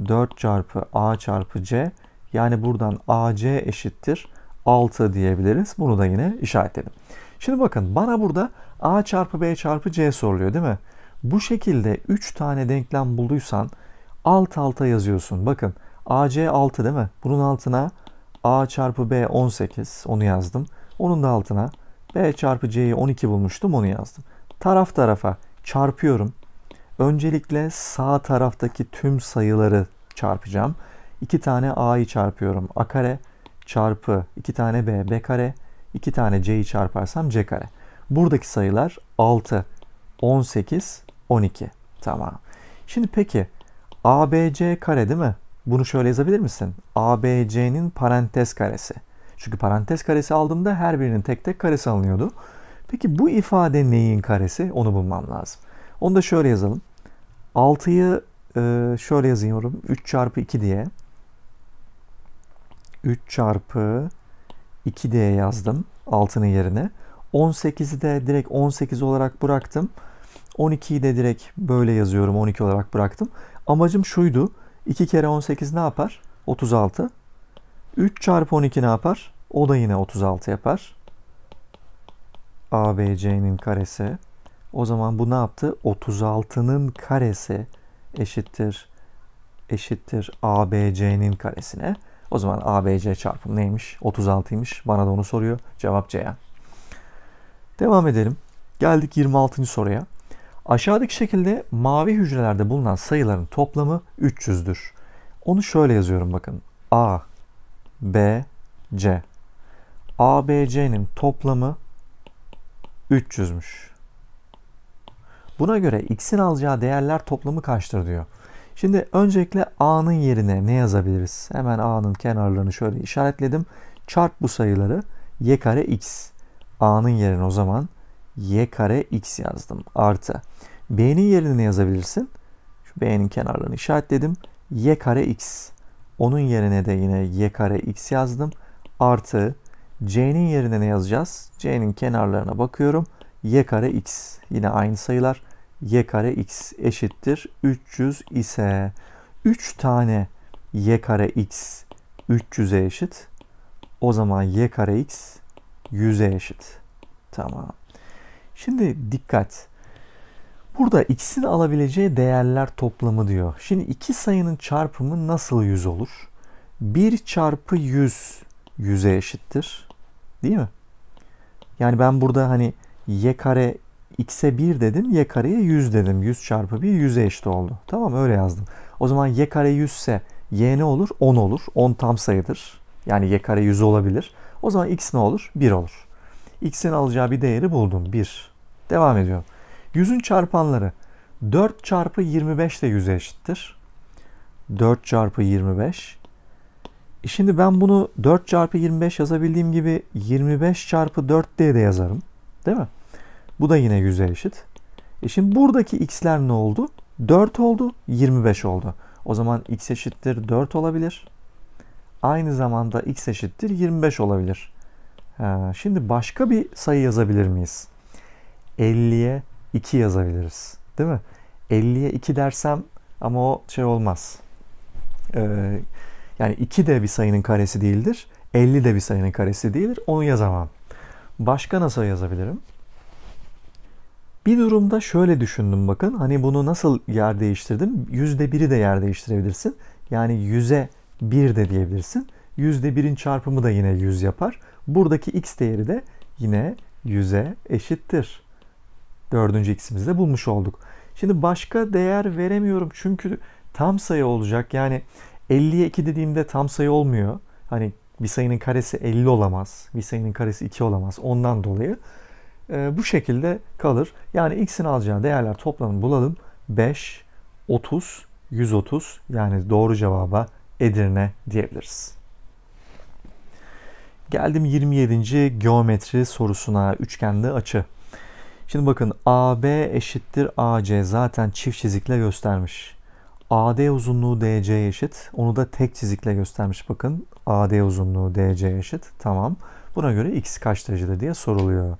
4 çarpı a çarpı c yani buradan ac eşittir 6 diyebiliriz. Bunu da yine işaretledim. Şimdi bakın bana burada a çarpı b çarpı c soruluyor değil mi? Bu şekilde 3 tane denklem bulduysan alt alta yazıyorsun. Bakın ac 6 değil mi? Bunun altına a çarpı b 18 onu yazdım. Onun da altına b çarpı c'yi 12 bulmuştum onu yazdım. Taraf tarafa çarpıyorum. Öncelikle sağ taraftaki tüm sayıları çarpacağım. 2 tane a'yı çarpıyorum. a kare çarpı 2 tane b, b kare. 2 tane c'yi çarparsam c kare. Buradaki sayılar 6, 18, 12. Tamam. Şimdi peki ABC kare değil mi? Bunu şöyle yazabilir misin? ABC'nin parantez karesi. Çünkü parantez karesi aldığımda her birinin tek tek karesi alınıyordu. Peki bu ifade neyin karesi? Onu bulmam lazım. Onu da şöyle yazalım. 6'yı e, şöyle yazıyorum. 3 çarpı 2 diye. 3 çarpı 2 diye yazdım 6'nın yerine. 18'i de direkt 18 olarak bıraktım. 12'yi de direkt böyle yazıyorum 12 olarak bıraktım. Amacım şuydu. 2 kere 18 ne yapar? 36. 3 çarpı 12 ne yapar? O da yine 36 yapar. ABC'nin karesi o zaman bu ne yaptı? 36'nın karesi eşittir eşittir ABC'nin karesine. O zaman ABC çarpım neymiş? 36'ymış. Bana da onu soruyor. Cevap Ceyhan. Devam edelim. Geldik 26. soruya. Aşağıdaki şekilde mavi hücrelerde bulunan sayıların toplamı 300'dür. Onu şöyle yazıyorum bakın. A, B, C. ABC'nin toplamı 300'müş. Buna göre x'in alacağı değerler toplamı kaçtır diyor. Şimdi öncelikle a'nın yerine ne yazabiliriz? Hemen a'nın kenarlarını şöyle işaretledim. Çarp bu sayıları y kare x. a'nın yerine o zaman y kare x yazdım. Artı. b'nin yerine ne yazabilirsin? Şu b'nin kenarlarını işaretledim. y kare x. Onun yerine de yine y kare x yazdım. Artı c'nin yerine ne yazacağız? c'nin kenarlarına bakıyorum. y kare x. Yine aynı sayılar y kare x eşittir 300 ise 3 tane y kare x 300'e eşit. O zaman y kare x 100'e eşit. Tamam. Şimdi dikkat. Burada x'in alabileceği değerler toplamı diyor. Şimdi iki sayının çarpımı nasıl 100 olur? 1 çarpı 100 100'e eşittir. Değil mi? Yani ben burada hani y kare x'e 1 dedim, y kareye 100 dedim. 100 çarpı 1 100'e eşit oldu. Tamam öyle yazdım. O zaman y kare 100 ise y ne olur? 10 olur. 10 tam sayıdır. Yani y kare 100 olabilir. O zaman x ne olur? 1 olur. x'in alacağı bir değeri buldum. 1. Devam ediyorum. 100'ün çarpanları 4 çarpı 25 de 100'e eşittir. 4 çarpı 25. E şimdi ben bunu 4 çarpı 25 yazabildiğim gibi 25 çarpı 4 diye de yazarım. Değil mi? Bu da yine 100'e eşit. E şimdi buradaki x'ler ne oldu? 4 oldu, 25 oldu. O zaman x eşittir 4 olabilir. Aynı zamanda x eşittir 25 olabilir. Ha, şimdi başka bir sayı yazabilir miyiz? 50'ye 2 yazabiliriz. Değil mi? 50'ye 2 dersem ama o şey olmaz. Ee, yani 2 de bir sayının karesi değildir. 50 de bir sayının karesi değildir. Onu yazamam. Başka nasıl yazabilirim? Bir durumda şöyle düşündüm bakın. Hani bunu nasıl yer değiştirdim? Yüzde biri de yer değiştirebilirsin. Yani yüze bir de diyebilirsin. Yüzde birin çarpımı da yine yüz yapar. Buradaki x değeri de yine yüze eşittir. Dördüncü x'imizi de bulmuş olduk. Şimdi başka değer veremiyorum çünkü tam sayı olacak. Yani 50'ye 2 dediğimde tam sayı olmuyor. Hani bir sayının karesi 50 olamaz. Bir sayının karesi 2 olamaz. Ondan dolayı e, bu şekilde kalır. Yani x'in alacağı değerler toplamını bulalım. 5, 30, 130 yani doğru cevaba Edirne diyebiliriz. Geldim 27. geometri sorusuna üçgenli açı. Şimdi bakın AB eşittir AC zaten çift çizikle göstermiş. AD uzunluğu DC'ye eşit. Onu da tek çizikle göstermiş bakın. AD uzunluğu DC'ye eşit. Tamam. Buna göre x kaç derecedir diye soruluyor.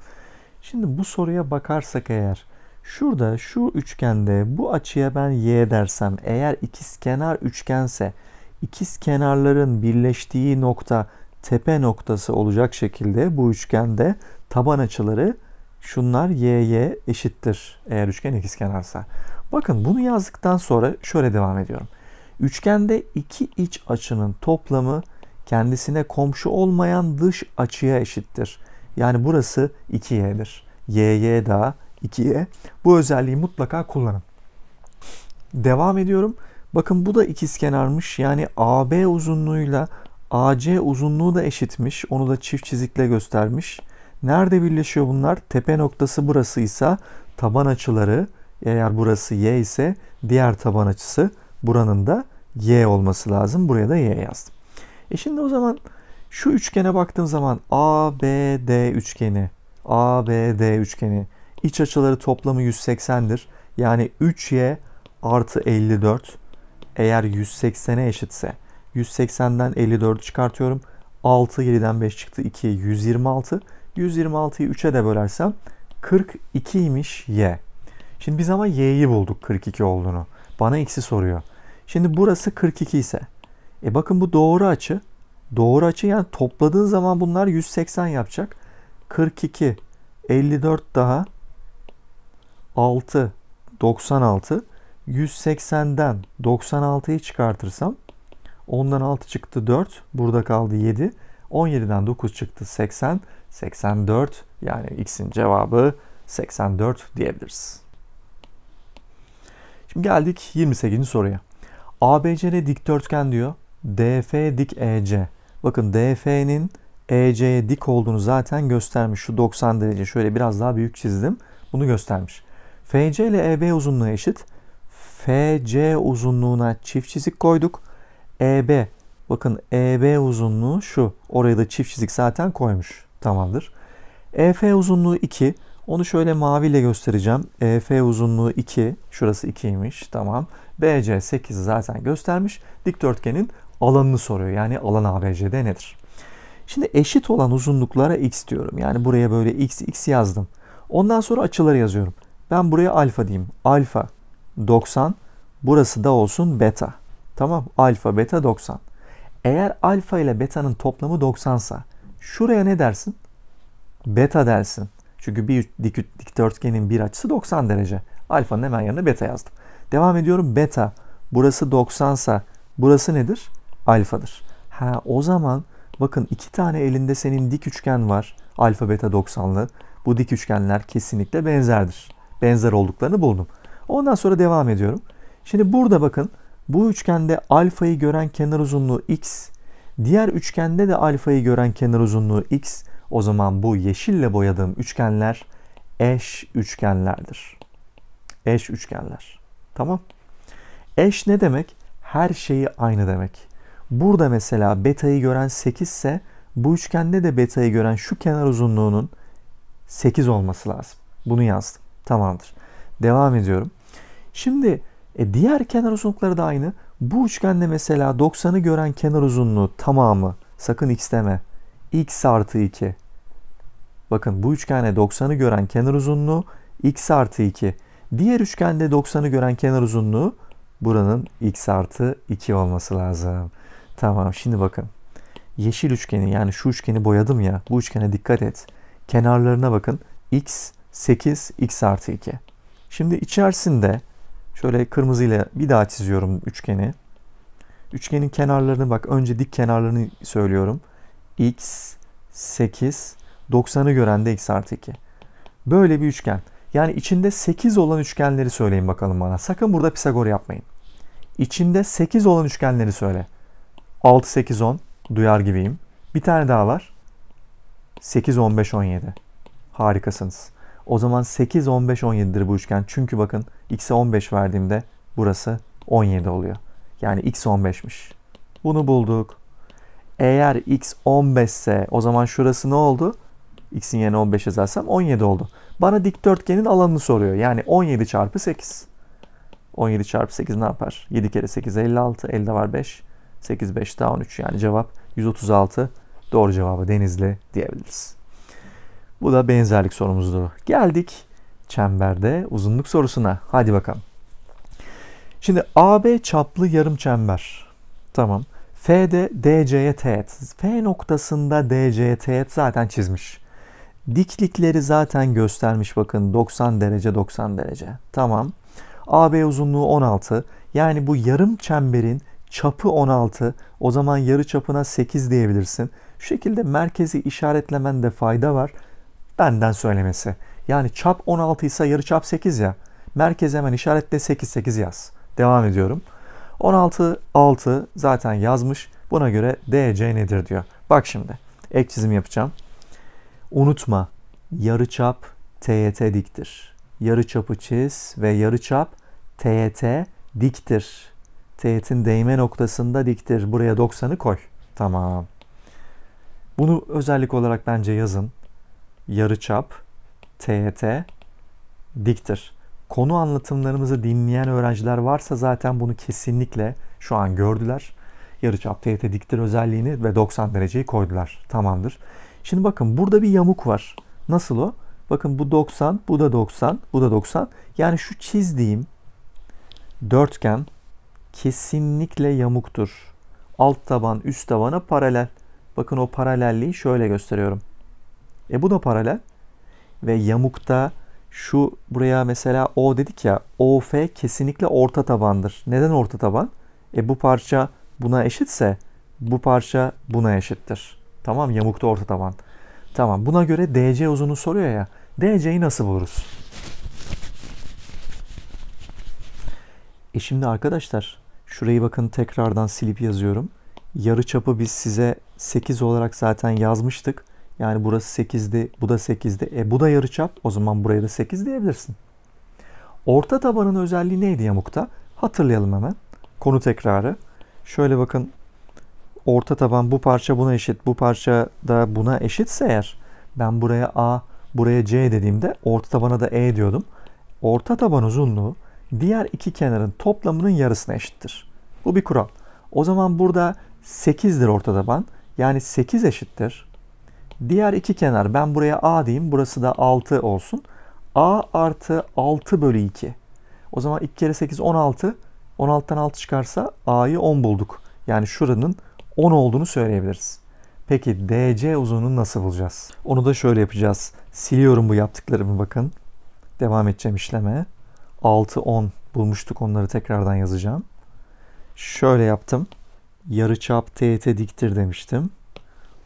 Şimdi bu soruya bakarsak eğer şurada şu üçgende bu açıya ben y dersem eğer ikizkenar üçgense ikiz kenarların birleştiği nokta tepe noktası olacak şekilde bu üçgende taban açıları şunlar YY eşittir eğer üçgen ikizkenarsa. Bakın bunu yazdıktan sonra şöyle devam ediyorum. Üçgende iki iç açının toplamı kendisine komşu olmayan dış açıya eşittir. Yani burası 2y'dir. y'ye daha 2'ye. Bu özelliği mutlaka kullanın. Devam ediyorum. Bakın bu da ikizkenarmış. Yani AB uzunluğuyla AC uzunluğu da eşitmiş. Onu da çift çizikle göstermiş. Nerede birleşiyor bunlar? Tepe noktası burası ise taban açıları eğer burası y ise diğer taban açısı buranın da y olması lazım. Buraya da y yazdım. E şimdi o zaman şu üçgene baktığım zaman ABD üçgeni, ABD üçgeni iç açıları toplamı 180'dir. Yani 3y artı 54 eğer 180'e eşitse 180'den 54'ü çıkartıyorum. 6 7'den 5 çıktı 2 126. 126'yı 3'e de bölersem 42'ymiş y. Şimdi biz ama y'yi bulduk 42 olduğunu. Bana x'i soruyor. Şimdi burası 42 ise. E bakın bu doğru açı. Doğru açı yani topladığın zaman bunlar 180 yapacak. 42, 54 daha 6, 96. 180'den 96'yı çıkartırsam ondan 6 çıktı 4. Burada kaldı 7. 17'den 9 çıktı 80. 84 yani x'in cevabı 84 diyebiliriz. Şimdi geldik 28. soruya. ABCD dikdörtgen diyor. DF dik EC. Bakın DF'nin EC'ye dik olduğunu zaten göstermiş. Şu 90 derece şöyle biraz daha büyük çizdim. Bunu göstermiş. FC ile EB uzunluğu eşit. FC uzunluğuna çift çizik koyduk. EB bakın EB uzunluğu şu. Oraya da çift çizik zaten koymuş. Tamamdır. EF uzunluğu 2. Onu şöyle maviyle göstereceğim. EF uzunluğu 2. Şurası 2'ymiş. Tamam. BC 8'i zaten göstermiş. Dikdörtgenin alanını soruyor. Yani alan ABCD nedir? Şimdi eşit olan uzunluklara x diyorum. Yani buraya böyle x x yazdım. Ondan sonra açıları yazıyorum. Ben buraya alfa diyeyim. Alfa 90. Burası da olsun beta. Tamam. Alfa beta 90. Eğer alfa ile beta'nın toplamı 90 sa şuraya ne dersin? Beta dersin. Çünkü bir dik, dikdörtgenin bir açısı 90 derece. Alfanın hemen yanına beta yazdım. Devam ediyorum. Beta. Burası 90 sa burası nedir? alfadır. Ha o zaman bakın iki tane elinde senin dik üçgen var. Alfa beta 90'lı. Bu dik üçgenler kesinlikle benzerdir. Benzer olduklarını buldum. Ondan sonra devam ediyorum. Şimdi burada bakın bu üçgende alfayı gören kenar uzunluğu x. Diğer üçgende de alfayı gören kenar uzunluğu x. O zaman bu yeşille boyadığım üçgenler eş üçgenlerdir. Eş üçgenler. Tamam. Eş ne demek? Her şeyi aynı demek. Burada mesela beta'yı gören 8 ise bu üçgende de beta'yı gören şu kenar uzunluğunun 8 olması lazım. Bunu yazdım. Tamamdır. Devam ediyorum. Şimdi e, diğer kenar uzunlukları da aynı. Bu üçgende mesela 90'ı gören kenar uzunluğu tamamı sakın x deme. x artı 2. Bakın bu üçgende 90'ı gören kenar uzunluğu x artı 2. Diğer üçgende 90'ı gören kenar uzunluğu buranın x artı 2 olması lazım. Tamam şimdi bakın. Yeşil üçgeni yani şu üçgeni boyadım ya. Bu üçgene dikkat et. Kenarlarına bakın. X 8 X artı 2. Şimdi içerisinde şöyle kırmızıyla bir daha çiziyorum üçgeni. Üçgenin kenarlarını bak önce dik kenarlarını söylüyorum. X 8 90'ı gören de X artı 2. Böyle bir üçgen. Yani içinde 8 olan üçgenleri söyleyin bakalım bana. Sakın burada Pisagor yapmayın. İçinde 8 olan üçgenleri söyle. 6, 8, 10 duyar gibiyim. Bir tane daha var. 8, 15, 17. Harikasınız. O zaman 8, 15, 17'dir bu üçgen. Çünkü bakın x'e 15 verdiğimde burası 17 oluyor. Yani x 15'miş. Bunu bulduk. Eğer x 15 ise o zaman şurası ne oldu? x'in yerine 15 yazarsam 17 oldu. Bana dikdörtgenin alanını soruyor. Yani 17 çarpı 8. 17 çarpı 8 ne yapar? 7 kere 8 56. Elde var 5. 8 5 daha 13 yani cevap 136 doğru cevabı Denizli diyebiliriz. Bu da benzerlik sorumuzdu. Geldik çemberde uzunluk sorusuna. Hadi bakalım. Şimdi AB çaplı yarım çember. Tamam. F'de DC'ye teğet. F noktasında DC'ye teğet zaten çizmiş. Diklikleri zaten göstermiş bakın 90 derece 90 derece. Tamam. AB uzunluğu 16. Yani bu yarım çemberin Çapı 16. O zaman yarı çapına 8 diyebilirsin. Şu şekilde merkezi işaretlemende fayda var. Benden söylemesi. Yani çap 16 ise yarı çap 8 ya. Merkez hemen işaretle 8 8 yaz. Devam ediyorum. 16 6 zaten yazmış. Buna göre DC nedir diyor. Bak şimdi ek çizim yapacağım. Unutma yarı yarıçap TYT diktir. çapı çiz ve yarı çap TYT diktir. Teğetin değme noktasında diktir. Buraya 90'ı koy. Tamam. Bunu özellik olarak bence yazın. Yarıçap, TET, diktir. Konu anlatımlarımızı dinleyen öğrenciler varsa zaten bunu kesinlikle şu an gördüler. Yarıçap, TET, diktir özelliğini ve 90 dereceyi koydular. Tamamdır. Şimdi bakın burada bir yamuk var. Nasıl o? Bakın bu 90, bu da 90, bu da 90. Yani şu çizdiğim dörtgen kesinlikle yamuktur. Alt taban üst tabana paralel. Bakın o paralelliği şöyle gösteriyorum. E bu da paralel. Ve yamukta şu buraya mesela O dedik ya OF kesinlikle orta tabandır. Neden orta taban? E bu parça buna eşitse bu parça buna eşittir. Tamam yamukta orta taban. Tamam buna göre DC uzunluğu soruyor ya. DC'yi nasıl buluruz? E şimdi arkadaşlar şurayı bakın tekrardan silip yazıyorum. Yarı çapı biz size 8 olarak zaten yazmıştık. Yani burası 8'di, bu da 8'di. E bu da yarı çap. O zaman buraya da 8 diyebilirsin. Orta tabanın özelliği neydi yamukta? Hatırlayalım hemen. Konu tekrarı. Şöyle bakın. Orta taban bu parça buna eşit, bu parça da buna eşitse eğer ben buraya A, buraya C dediğimde orta tabana da E diyordum. Orta taban uzunluğu diğer iki kenarın toplamının yarısına eşittir. Bu bir kural. O zaman burada 8'dir orta taban. Yani 8 eşittir. Diğer iki kenar ben buraya A diyeyim. Burası da 6 olsun. A artı 6 bölü 2. O zaman 2 kere 8 16. 16'tan 6 çıkarsa A'yı 10 bulduk. Yani şuranın 10 olduğunu söyleyebiliriz. Peki DC uzunluğunu nasıl bulacağız? Onu da şöyle yapacağız. Siliyorum bu yaptıklarımı bakın. Devam edeceğim işleme. 6, 10 bulmuştuk. Onları tekrardan yazacağım. Şöyle yaptım. Yarıçap teğet diktir demiştim.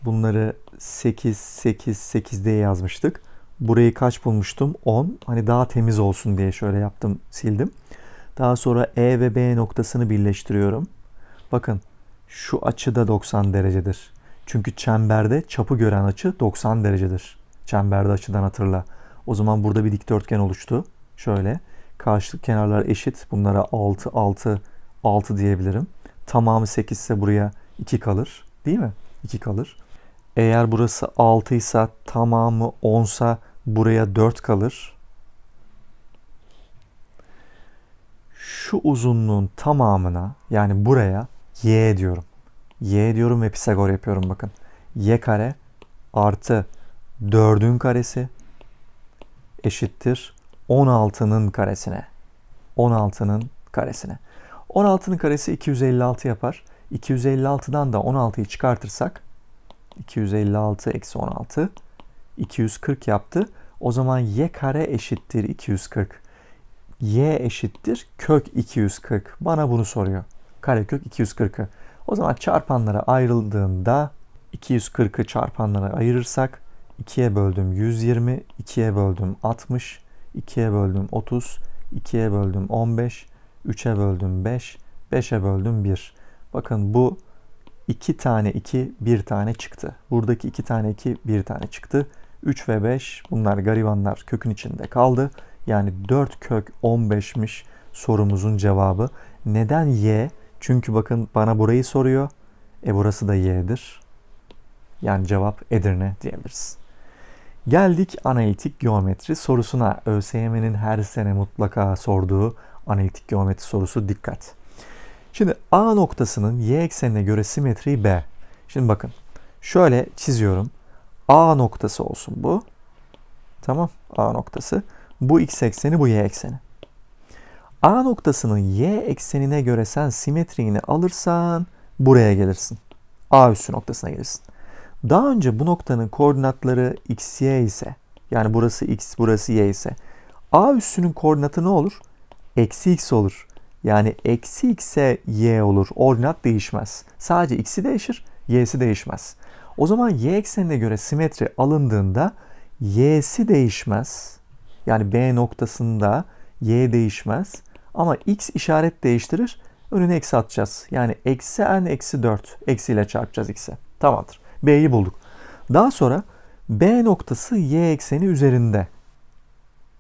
Bunları 8, 8, 8 diye yazmıştık. Burayı kaç bulmuştum? 10. Hani daha temiz olsun diye şöyle yaptım, sildim. Daha sonra E ve B noktasını birleştiriyorum. Bakın şu açı da 90 derecedir. Çünkü çemberde çapı gören açı 90 derecedir. Çemberde açıdan hatırla. O zaman burada bir dikdörtgen oluştu. Şöyle. Karşılık kenarlar eşit. Bunlara 6, 6, 6 diyebilirim. Tamamı 8 ise buraya 2 kalır. Değil mi? 2 kalır. Eğer burası 6 ise tamamı 10 ise buraya 4 kalır. Şu uzunluğun tamamına yani buraya y diyorum. y diyorum ve Pisagor yapıyorum bakın. y kare artı 4'ün karesi eşittir 16'nın karesine. 16'nın karesine. 16'nın karesi 256 yapar. 256'dan da 16'yı çıkartırsak 256 eksi 16 240 yaptı. O zaman y kare eşittir 240. y eşittir kök 240. Bana bunu soruyor. Kare kök 240'ı. O zaman çarpanlara ayrıldığında 240'ı çarpanlara ayırırsak 2'ye böldüm 120, 2'ye böldüm 60, 2'ye böldüm 30, 2'ye böldüm 15, 3'e böldüm 5, 5'e böldüm 1. Bakın bu 2 tane 2, 1 tane çıktı. Buradaki 2 tane 2, 1 tane çıktı. 3 ve 5 bunlar garibanlar kökün içinde kaldı. Yani 4 kök 15'miş sorumuzun cevabı. Neden y? Çünkü bakın bana burayı soruyor. E burası da y'dir. Yani cevap Edirne diyebiliriz. Geldik analitik geometri sorusuna. ÖSYM'nin her sene mutlaka sorduğu analitik geometri sorusu dikkat. Şimdi A noktasının y eksenine göre simetriği B. Şimdi bakın şöyle çiziyorum. A noktası olsun bu. Tamam A noktası. Bu x ekseni bu y ekseni. A noktasının y eksenine göre sen simetriğini alırsan buraya gelirsin. A üssü noktasına gelirsin. Daha önce bu noktanın koordinatları x, y ise yani burası x, burası y ise a üssünün koordinatı ne olur? Eksi x olur. Yani eksi x'e y olur. Ordinat değişmez. Sadece x'i değişir, y'si değişmez. O zaman y eksenine göre simetri alındığında y'si değişmez. Yani B noktasında y değişmez. Ama x işaret değiştirir. Önüne eksi atacağız. Yani eksi n eksi 4 eksiyle çarpacağız x'e. Tamamdır. B'yi bulduk. Daha sonra B noktası y ekseni üzerinde.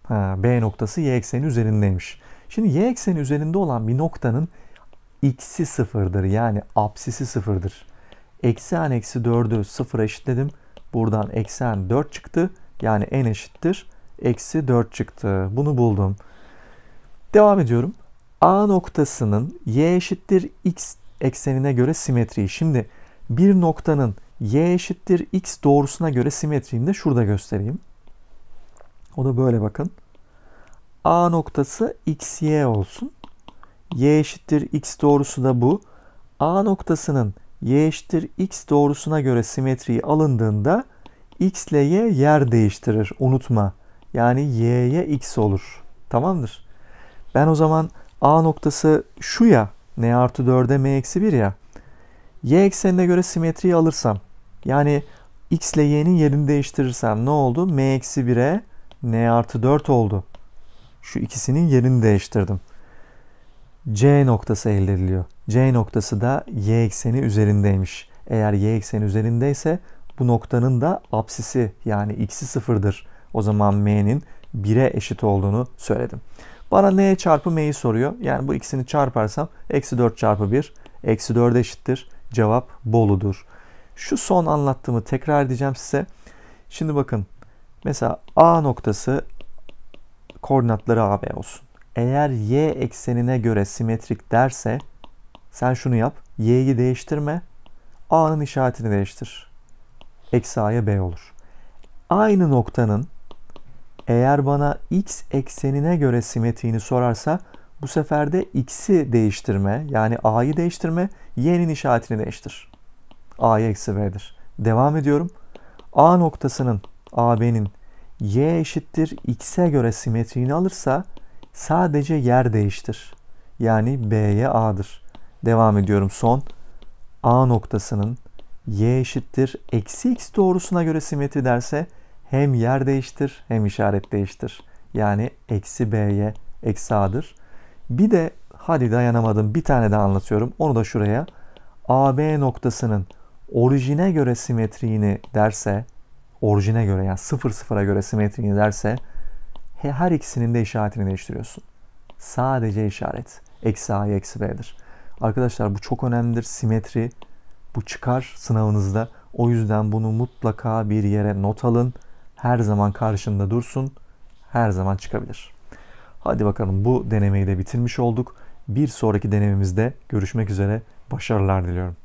Ha, B noktası y ekseni üzerindeymiş. Şimdi y ekseni üzerinde olan bir noktanın x'i sıfırdır. Yani apsisi sıfırdır. Eksi Eksen eksi 4'ü sıfır eşitledim. Buradan eksi eksen 4 çıktı. Yani n eşittir. Eksi 4 çıktı. Bunu buldum. Devam ediyorum. A noktasının y eşittir x eksenine göre simetriği. Şimdi bir noktanın y eşittir x doğrusuna göre simetriyim de şurada göstereyim. O da böyle bakın. A noktası x y olsun. Y eşittir x doğrusu da bu. A noktasının y eşittir x doğrusuna göre simetriyi alındığında x ile y yer değiştirir. Unutma. Yani y'ye x olur. Tamamdır. Ben o zaman A noktası şu ya. N artı 4'e m eksi 1 ya. Y eksenine göre simetriyi alırsam yani x ile y'nin yerini değiştirirsem ne oldu? m eksi 1'e n artı 4 oldu. Şu ikisinin yerini değiştirdim. C noktası elde ediliyor. C noktası da y ekseni üzerindeymiş. Eğer y ekseni üzerindeyse bu noktanın da apsisi yani x'i sıfırdır. O zaman m'nin 1'e eşit olduğunu söyledim. Bana n çarpı m'yi soruyor. Yani bu ikisini çarparsam eksi 4 çarpı 1 eksi 4 eşittir. Cevap Bolu'dur. Şu son anlattığımı tekrar edeceğim size. Şimdi bakın mesela A noktası koordinatları AB olsun. Eğer Y eksenine göre simetrik derse sen şunu yap. Y'yi değiştirme. A'nın işaretini değiştir. Eksi A'ya B olur. Aynı noktanın eğer bana X eksenine göre simetriğini sorarsa bu sefer de X'i değiştirme yani A'yı değiştirme Y'nin işaretini değiştir a'ya eksi b'dir. Devam ediyorum. A noktasının AB'nin y eşittir x'e göre simetriğini alırsa sadece yer değiştir. Yani B'ye A'dır. Devam ediyorum son. A noktasının y eşittir eksi x doğrusuna göre simetri derse hem yer değiştir hem işaret değiştir. Yani eksi B'ye eksi A'dır. Bir de hadi dayanamadım bir tane daha anlatıyorum. Onu da şuraya. AB noktasının orijine göre simetriğini derse, orijine göre yani sıfır sıfıra göre simetriğini derse her ikisinin de işaretini değiştiriyorsun. Sadece işaret. Eksi a'ya eksi b'dir. Arkadaşlar bu çok önemlidir. Simetri bu çıkar sınavınızda. O yüzden bunu mutlaka bir yere not alın. Her zaman karşında dursun. Her zaman çıkabilir. Hadi bakalım bu denemeyi de bitirmiş olduk. Bir sonraki denememizde görüşmek üzere. Başarılar diliyorum.